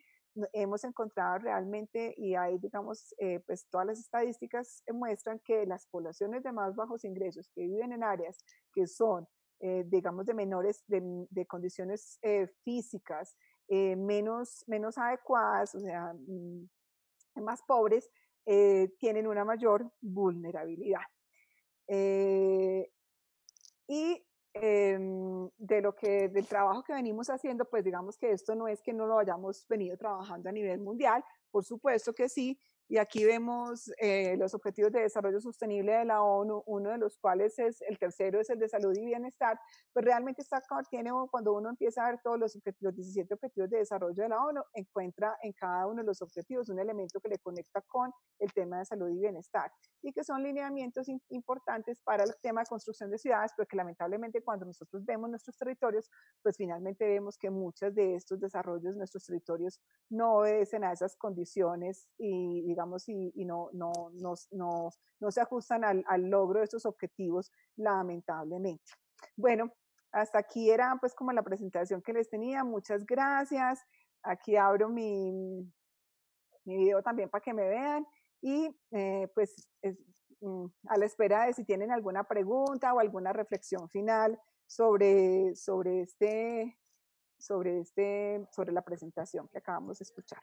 Speaker 2: hemos encontrado realmente, y hay, digamos, eh, pues todas las estadísticas muestran que las poblaciones de más bajos ingresos que viven en áreas que son, eh, digamos, de menores, de, condiciones eh, físicas menos, menos adecuadas, o sea, mm, más pobres, tienen una mayor vulnerabilidad. y Em, de lo que, del trabajo que venimos haciendo, pues digamos que esto no es que no lo hayamos venido trabajando a nivel mundial, por supuesto que sí, y aquí vemos eh, los objetivos de desarrollo sostenible de la ONU, uno de los cuales es el tercero, es el de salud y bienestar. pues realmente está tiene, cuando uno empieza a ver todos los, los 17 objetivos de desarrollo de la ONU, encuentra en cada uno de los objetivos un elemento que le conecta con el tema de salud y bienestar. Y que son lineamientos importantes para el tema de construcción de ciudades, porque lamentablemente cuando nosotros vemos nuestros territorios, pues finalmente vemos que muchos de estos desarrollos, nuestros territorios no obedecen a esas condiciones y, digamos, digamos, y, no, no, se ajustan al, logro de estos objetivos, lamentablemente. Bueno, hasta aquí era pues como la presentación que les tenía. Muchas gracias. Aquí abro mi, mi video también para que me vean y eh, pues mm, a la espera de si tienen alguna pregunta o alguna reflexión final sobre, sobre, este, sobre, este, sobre la presentación que acabamos de escuchar.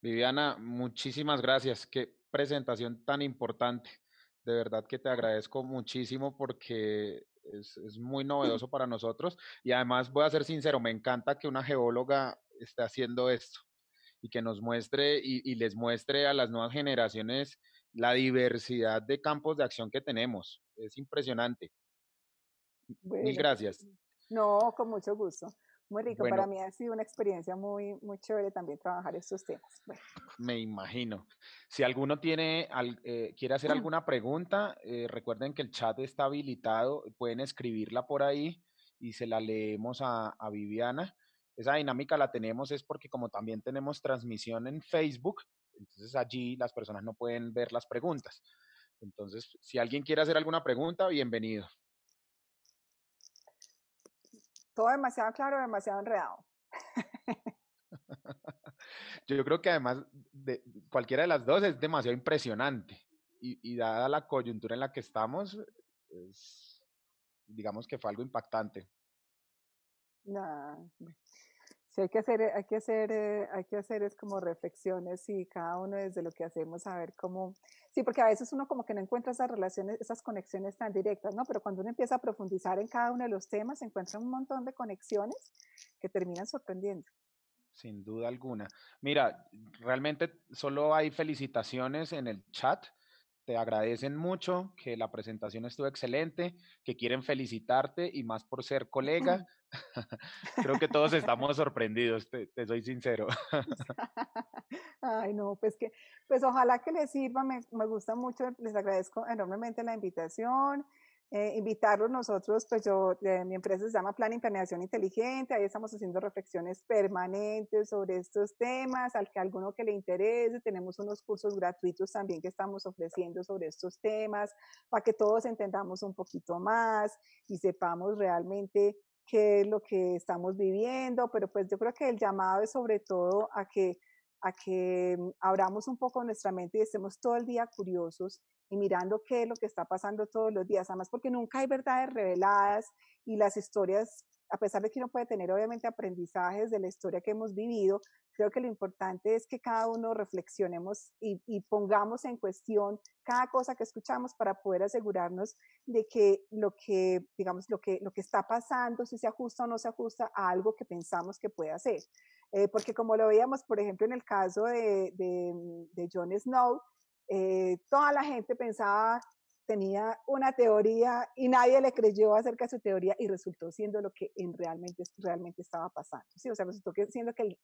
Speaker 1: Viviana, muchísimas gracias. Qué presentación tan importante. De verdad que te agradezco muchísimo porque es, es, muy [CLEARS THROAT] novedoso para nosotros. Y además, voy a ser sincero, me encanta que una geóloga esté haciendo esto y que nos muestre y, les muestre a las nuevas generaciones la diversidad de campos de acción que tenemos. Es impresionante. Mil gracias.
Speaker 2: No, con mucho gusto. Muy rico, para mí ha sido una experiencia muy, muy chévere también trabajar estos temas.
Speaker 1: Me imagino. Si alguno tiene, eh, quiere hacer [CLEARS THROAT] alguna pregunta, eh, recuerden que el chat está habilitado, pueden escribirla por ahí y se la leemos a, a Viviana. Esa dinámica la tenemos es porque como también tenemos transmisión en Facebook, entonces allí las personas no pueden ver las preguntas. Entonces, si alguien quiere hacer alguna pregunta, bienvenido.
Speaker 2: Todo demasiado claro, demasiado enredado.
Speaker 1: [LAUGHS] Yo creo que además de cualquiera de las dos es demasiado impresionante y, dada la coyuntura en la que estamos, es, digamos que fue algo impactante.
Speaker 2: Nah, sí, hay que hacer, hay que hacer, eh, hay que hacer es como reflexiones y cada uno desde lo que hacemos a ver cómo Sí, porque a veces uno como que no encuentra esas relaciones, esas conexiones tan directas, ¿no? Pero cuando uno empieza a profundizar en cada uno de los temas, se encuentra un montón de conexiones que terminan sorprendiendo.
Speaker 1: Sin duda alguna. Mira, realmente solo hay felicitaciones en el chat te agradecen mucho, que la presentación estuvo excelente, que quieren felicitarte y más por ser colega. [LAUGHS] [LAUGHS] Creo que todos estamos sorprendidos, te, soy sincero. [LAUGHS]
Speaker 2: Ay, no, pues que, pues ojalá que les sirva, me, me gusta mucho, les agradezco enormemente la invitación eh, invitarlos nosotros, pues yo, eh, mi empresa se llama Plan Planeación Inteligente, ahí estamos haciendo reflexiones permanentes sobre estos temas, al que alguno que le interese, tenemos unos cursos gratuitos también que estamos ofreciendo sobre estos temas, para que todos entendamos un poquito más y sepamos realmente qué es lo que estamos viviendo, pero pues yo creo que el llamado es sobre todo a que a que mm, abramos un poco nuestra mente y estemos todo el día curiosos y mirando qué es lo que está pasando todos los días, además porque nunca hay verdades reveladas y las historias, a pesar de que uno puede tener obviamente aprendizajes de la historia que hemos vivido, creo que lo importante es que cada uno reflexionemos y, pongamos en cuestión cada cosa que escuchamos para poder asegurarnos de que lo que, digamos, lo que, lo que está pasando, si se ajusta o no se ajusta a algo que pensamos que puede hacer. Eh, porque como lo veíamos, por ejemplo, en el caso de, John mm, Jon Snow, eh, toda la gente pensaba, tenía una teoría y nadie le creyó acerca de su teoría y resultó siendo lo que en realmente, realmente estaba pasando. ¿sí? O sea, resultó siendo que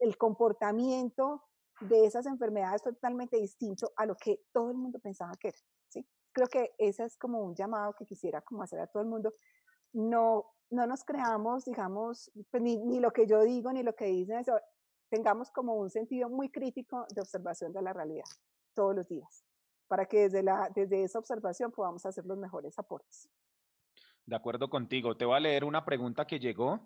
Speaker 2: el, comportamiento de esas enfermedades es totalmente distinto a lo que todo el mundo pensaba que era. ¿sí? Creo que ese es como un llamado que quisiera como hacer a todo el mundo no, no nos creamos, digamos, pues, ni, lo que yo digo, ni lo que dicen, tengamos como un sentido muy crítico de observación de la realidad todos los días, para que desde, la, desde esa observación podamos hacer los mejores aportes.
Speaker 1: De acuerdo contigo, te voy a leer una pregunta que llegó.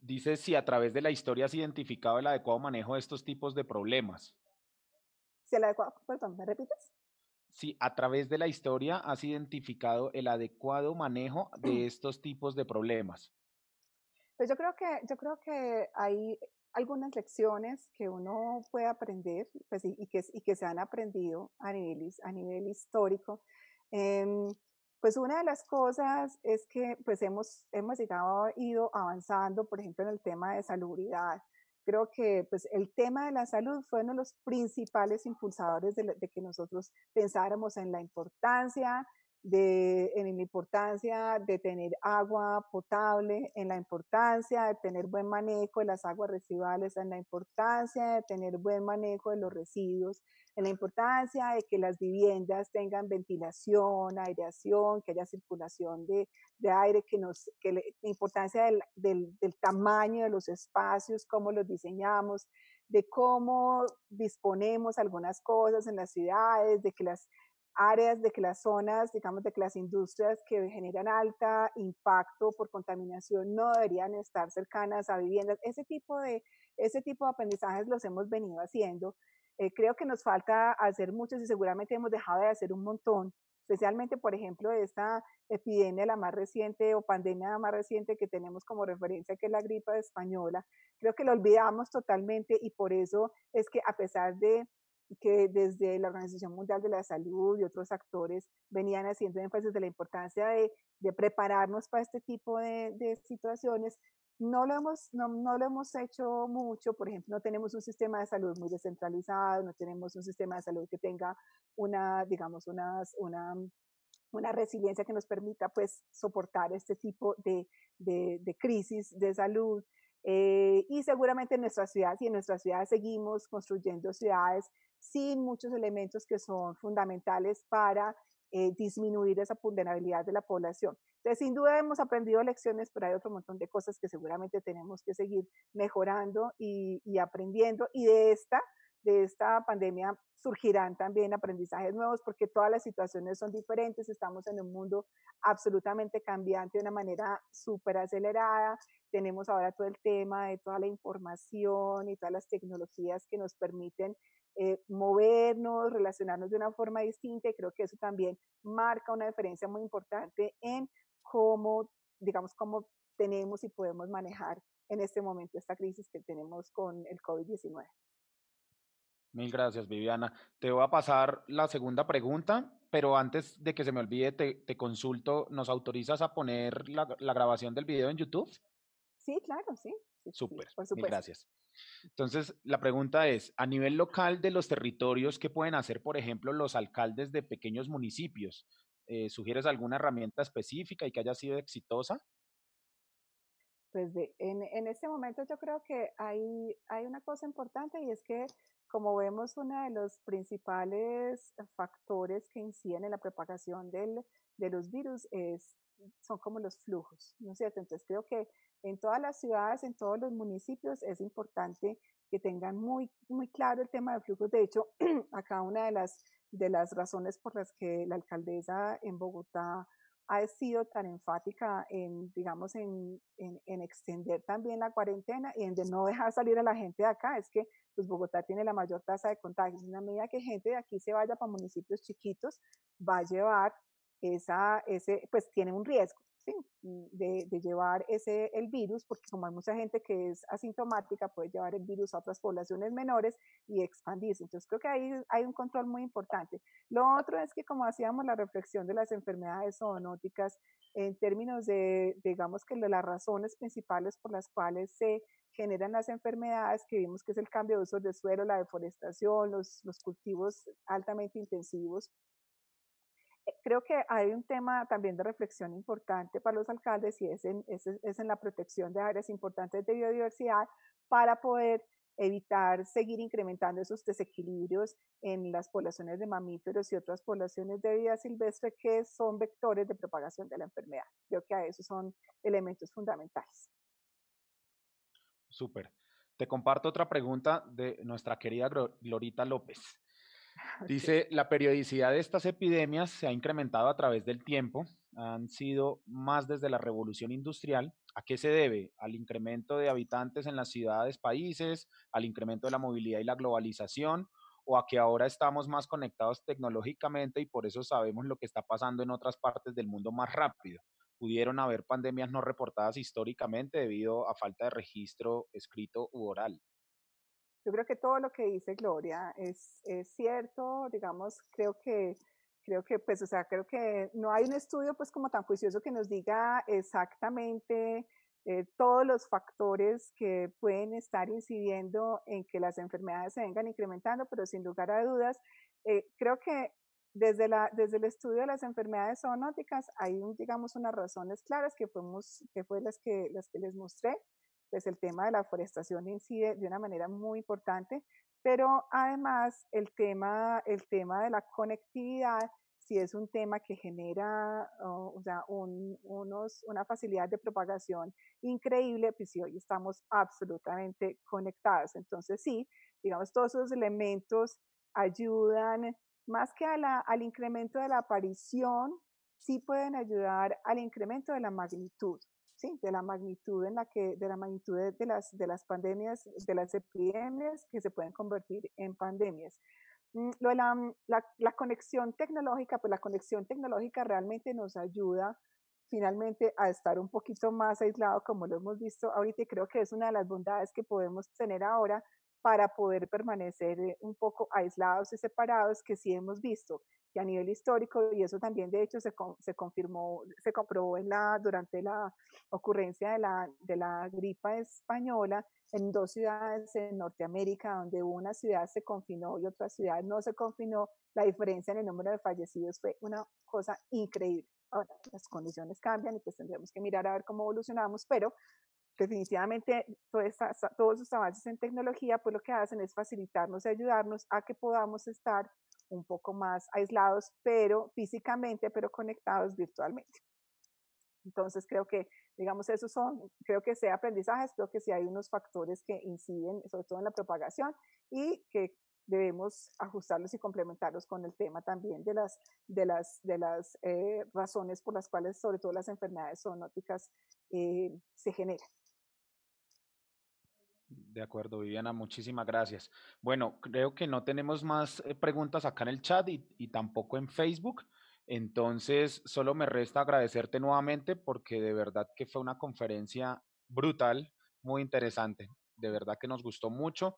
Speaker 1: Dice si a través de la historia has identificado el adecuado manejo de estos tipos de problemas.
Speaker 2: Si el adecuado, perdón, ¿me repites?
Speaker 1: si a través de la historia has identificado el adecuado manejo de [CLEARS THROAT] estos tipos de problemas?
Speaker 2: Pues yo creo que, yo creo que hay algunas lecciones que uno puede aprender pues, y, que, se han aprendido a nivel, a nivel histórico. Em, pues una de las cosas es que pues hemos, hemos ido avanzando, por ejemplo, en el tema de salubridad creo que pues, el tema de la salud fue uno de los principales impulsadores de, de que nosotros pensáramos en la importancia de, en la importancia de tener agua potable, en la importancia de tener buen manejo de las aguas residuales, en la importancia de tener buen manejo de los residuos, en la importancia de que las viviendas tengan ventilación, aireación, que haya circulación de, aire, que nos, que la importancia del, del tamaño de los espacios, cómo los diseñamos, de cómo disponemos algunas cosas en las ciudades, de que las áreas de que las zonas, digamos, de que las industrias que generan alta impacto por contaminación no deberían estar cercanas a viviendas. Ese tipo de, ese tipo de aprendizajes los hemos venido haciendo. Eh, creo que nos falta hacer muchos y seguramente hemos dejado de hacer un montón, especialmente, por ejemplo, esta epidemia, la más reciente o pandemia la más reciente que tenemos como referencia, que es la gripe española. Creo que lo olvidamos totalmente y por eso es que a pesar de que desde la Organización Mundial de la Salud y otros actores venían haciendo énfasis de la importancia de, prepararnos para este tipo de, situaciones. No lo, hemos, no, lo hemos hecho mucho, por ejemplo, no tenemos un sistema de salud muy descentralizado, no tenemos un sistema de salud que tenga una, digamos, una, una resiliencia que nos permita pues soportar este tipo de, de crisis de salud. Eh, y seguramente en nuestras ciudades y en nuestras ciudades seguimos construyendo ciudades sin muchos elementos que son fundamentales para eh, disminuir esa vulnerabilidad de la población. Entonces, sin duda hemos aprendido lecciones, pero hay otro montón de cosas que seguramente tenemos que seguir mejorando y, y aprendiendo. Y de esta, de esta pandemia surgirán también aprendizajes nuevos porque todas las situaciones son diferentes, estamos en un mundo absolutamente cambiante de una manera súper acelerada, tenemos ahora todo el tema de toda la información y todas las tecnologías que nos permiten eh, movernos, relacionarnos de una forma distinta y creo que eso también marca una diferencia muy importante en cómo, digamos, cómo tenemos y podemos manejar en este momento esta crisis que tenemos con el COVID-19.
Speaker 1: Mil gracias, Viviana. Te voy a pasar la segunda pregunta, pero antes de que se me olvide, te, consulto, ¿nos autorizas a poner la, grabación del video en YouTube?
Speaker 2: Sí, claro, sí.
Speaker 1: Super. Súper, Mil gracias. Entonces, la pregunta es, a nivel local de los territorios, ¿qué pueden hacer, por ejemplo, los alcaldes de pequeños municipios? Eh, ¿Sugieres alguna herramienta específica y que haya sido exitosa?
Speaker 2: Pues en, en, este momento yo creo que hay, hay una cosa importante y es que como vemos, uno de los principales factores que inciden en la propagación de los virus es, son como los flujos, ¿no es cierto? Entonces creo que en todas las ciudades, en todos los municipios es importante que tengan muy, muy claro el tema de flujos. De hecho, [CLEARS THROAT] acá una de las, de las razones por las que la alcaldesa en Bogotá ha sido tan enfática en, digamos, en, extender también la cuarentena y en de no dejar salir a la gente de acá. Es que pues, Bogotá tiene la mayor tasa de contagios. En la medida que gente de aquí se vaya para municipios chiquitos, va a llevar esa, ese, pues tiene un riesgo. Mm, de, de, llevar ese, el virus, porque como hay mucha gente que es asintomática, puede llevar el virus a otras poblaciones menores y expandirse. Entonces creo que ahí hay un control muy importante. Lo otro es que como hacíamos la reflexión de las enfermedades zoonóticas, en términos de, digamos que las razones principales por las cuales se generan las enfermedades que vimos que es el cambio de uso de suelo, la deforestación, los, los cultivos altamente intensivos, eh, creo que hay un tema también de reflexión importante para los alcaldes y es en, es, es en la protección de áreas importantes de biodiversidad para poder evitar seguir incrementando esos desequilibrios en las poblaciones de mamíferos y otras poblaciones de vida silvestre que son vectores de propagación de la enfermedad. Creo que a eso son elementos fundamentales.
Speaker 1: Súper. Te comparto otra pregunta de nuestra querida Glorita López. [LAUGHS] Dice, la periodicidad de estas epidemias se ha incrementado a través del tiempo, han sido más desde la revolución industrial. ¿A qué se debe? Al incremento de habitantes en las ciudades, países, al incremento de la movilidad y la globalización, o a que ahora estamos más conectados tecnológicamente y por eso sabemos lo que está pasando en otras partes del mundo más rápido. Pudieron haber pandemias no reportadas históricamente debido a falta de registro escrito u oral.
Speaker 2: Yo creo que todo lo que dice Gloria es, es cierto, digamos, creo que creo que, pues, o sea, creo que no hay un estudio, pues, como tan juicioso que nos diga exactamente eh, todos los factores que pueden estar incidiendo en que las enfermedades se vengan incrementando, pero sin lugar a dudas, eh, creo que desde, la, desde el estudio de las enfermedades zoonóticas hay, un, digamos, unas razones claras que, fuimos, que fue las que, las que les mostré pues el tema de la forestación incide de una manera muy importante, pero además el tema, el tema de la conectividad si es un tema que genera o sea, una facilidad de propagación increíble, pues sí, hoy estamos absolutamente conectados. Entonces sí, digamos, todos esos elementos ayudan más que al incremento de la aparición, sí pueden ayudar al incremento de la magnitud sí, de la magnitud en la que, de la magnitud de las, de las pandemias, de las epidemias que se pueden convertir en pandemias. Mm, lo la, mm, la, la, conexión tecnológica, pues la conexión tecnológica realmente nos ayuda finalmente a estar un poquito más aislado, como lo hemos visto ahorita, y creo que es una de las bondades que podemos tener ahora, para poder permanecer eh, un poco aislados y separados, que sí hemos visto que a nivel histórico, y eso también de hecho se, se confirmó, se comprobó en la, durante la ocurrencia de la, de la gripa española, en dos ciudades en Norteamérica, donde una ciudad se confinó y otra ciudad no se confinó, la diferencia en el número de fallecidos fue una cosa increíble. Ahora, las condiciones cambian y pues tendremos que mirar a ver cómo evolucionamos, pero definitivamente todos, todos avances en tecnología, pues lo que hacen es facilitarnos y ayudarnos a que podamos estar un poco más aislados, pero físicamente, pero conectados virtualmente. Entonces creo que, digamos, esos son, creo que sea aprendizajes, creo que sí hay unos factores que inciden, sobre todo en la propagación, y que debemos ajustarlos y complementarlos con el tema también de las, eh, razones por las cuales, sobre todo las enfermedades zoonóticas, eh, se generan.
Speaker 1: De acuerdo, Viviana, muchísimas gracias. Bueno, creo que no tenemos más eh, preguntas acá en el chat y, tampoco en Facebook. Entonces, solo me resta agradecerte nuevamente porque de verdad que fue una conferencia brutal, muy interesante. De verdad que nos gustó mucho.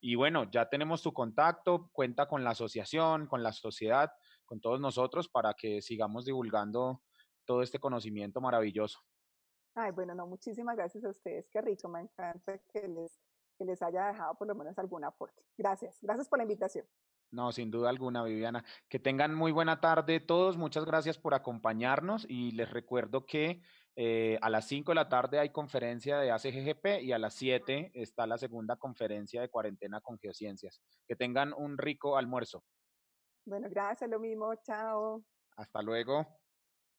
Speaker 1: Y bueno, ya tenemos tu contacto, cuenta con la asociación, con la sociedad, con todos nosotros para que sigamos divulgando todo este conocimiento maravilloso.
Speaker 2: Ay, bueno, no, muchísimas gracias a ustedes, qué rico, me encanta que les, que les haya dejado por lo menos algún aporte. Gracias, gracias por la invitación.
Speaker 1: No, sin duda alguna, Viviana. Que tengan muy buena tarde todos. Muchas gracias por acompañarnos y les recuerdo que eh, a las 5 de la tarde hay conferencia de ACGGP y a las 7 está la segunda conferencia de cuarentena con geociencias. Que tengan un rico almuerzo.
Speaker 2: Bueno, gracias, lo mismo. Chao.
Speaker 1: Hasta luego.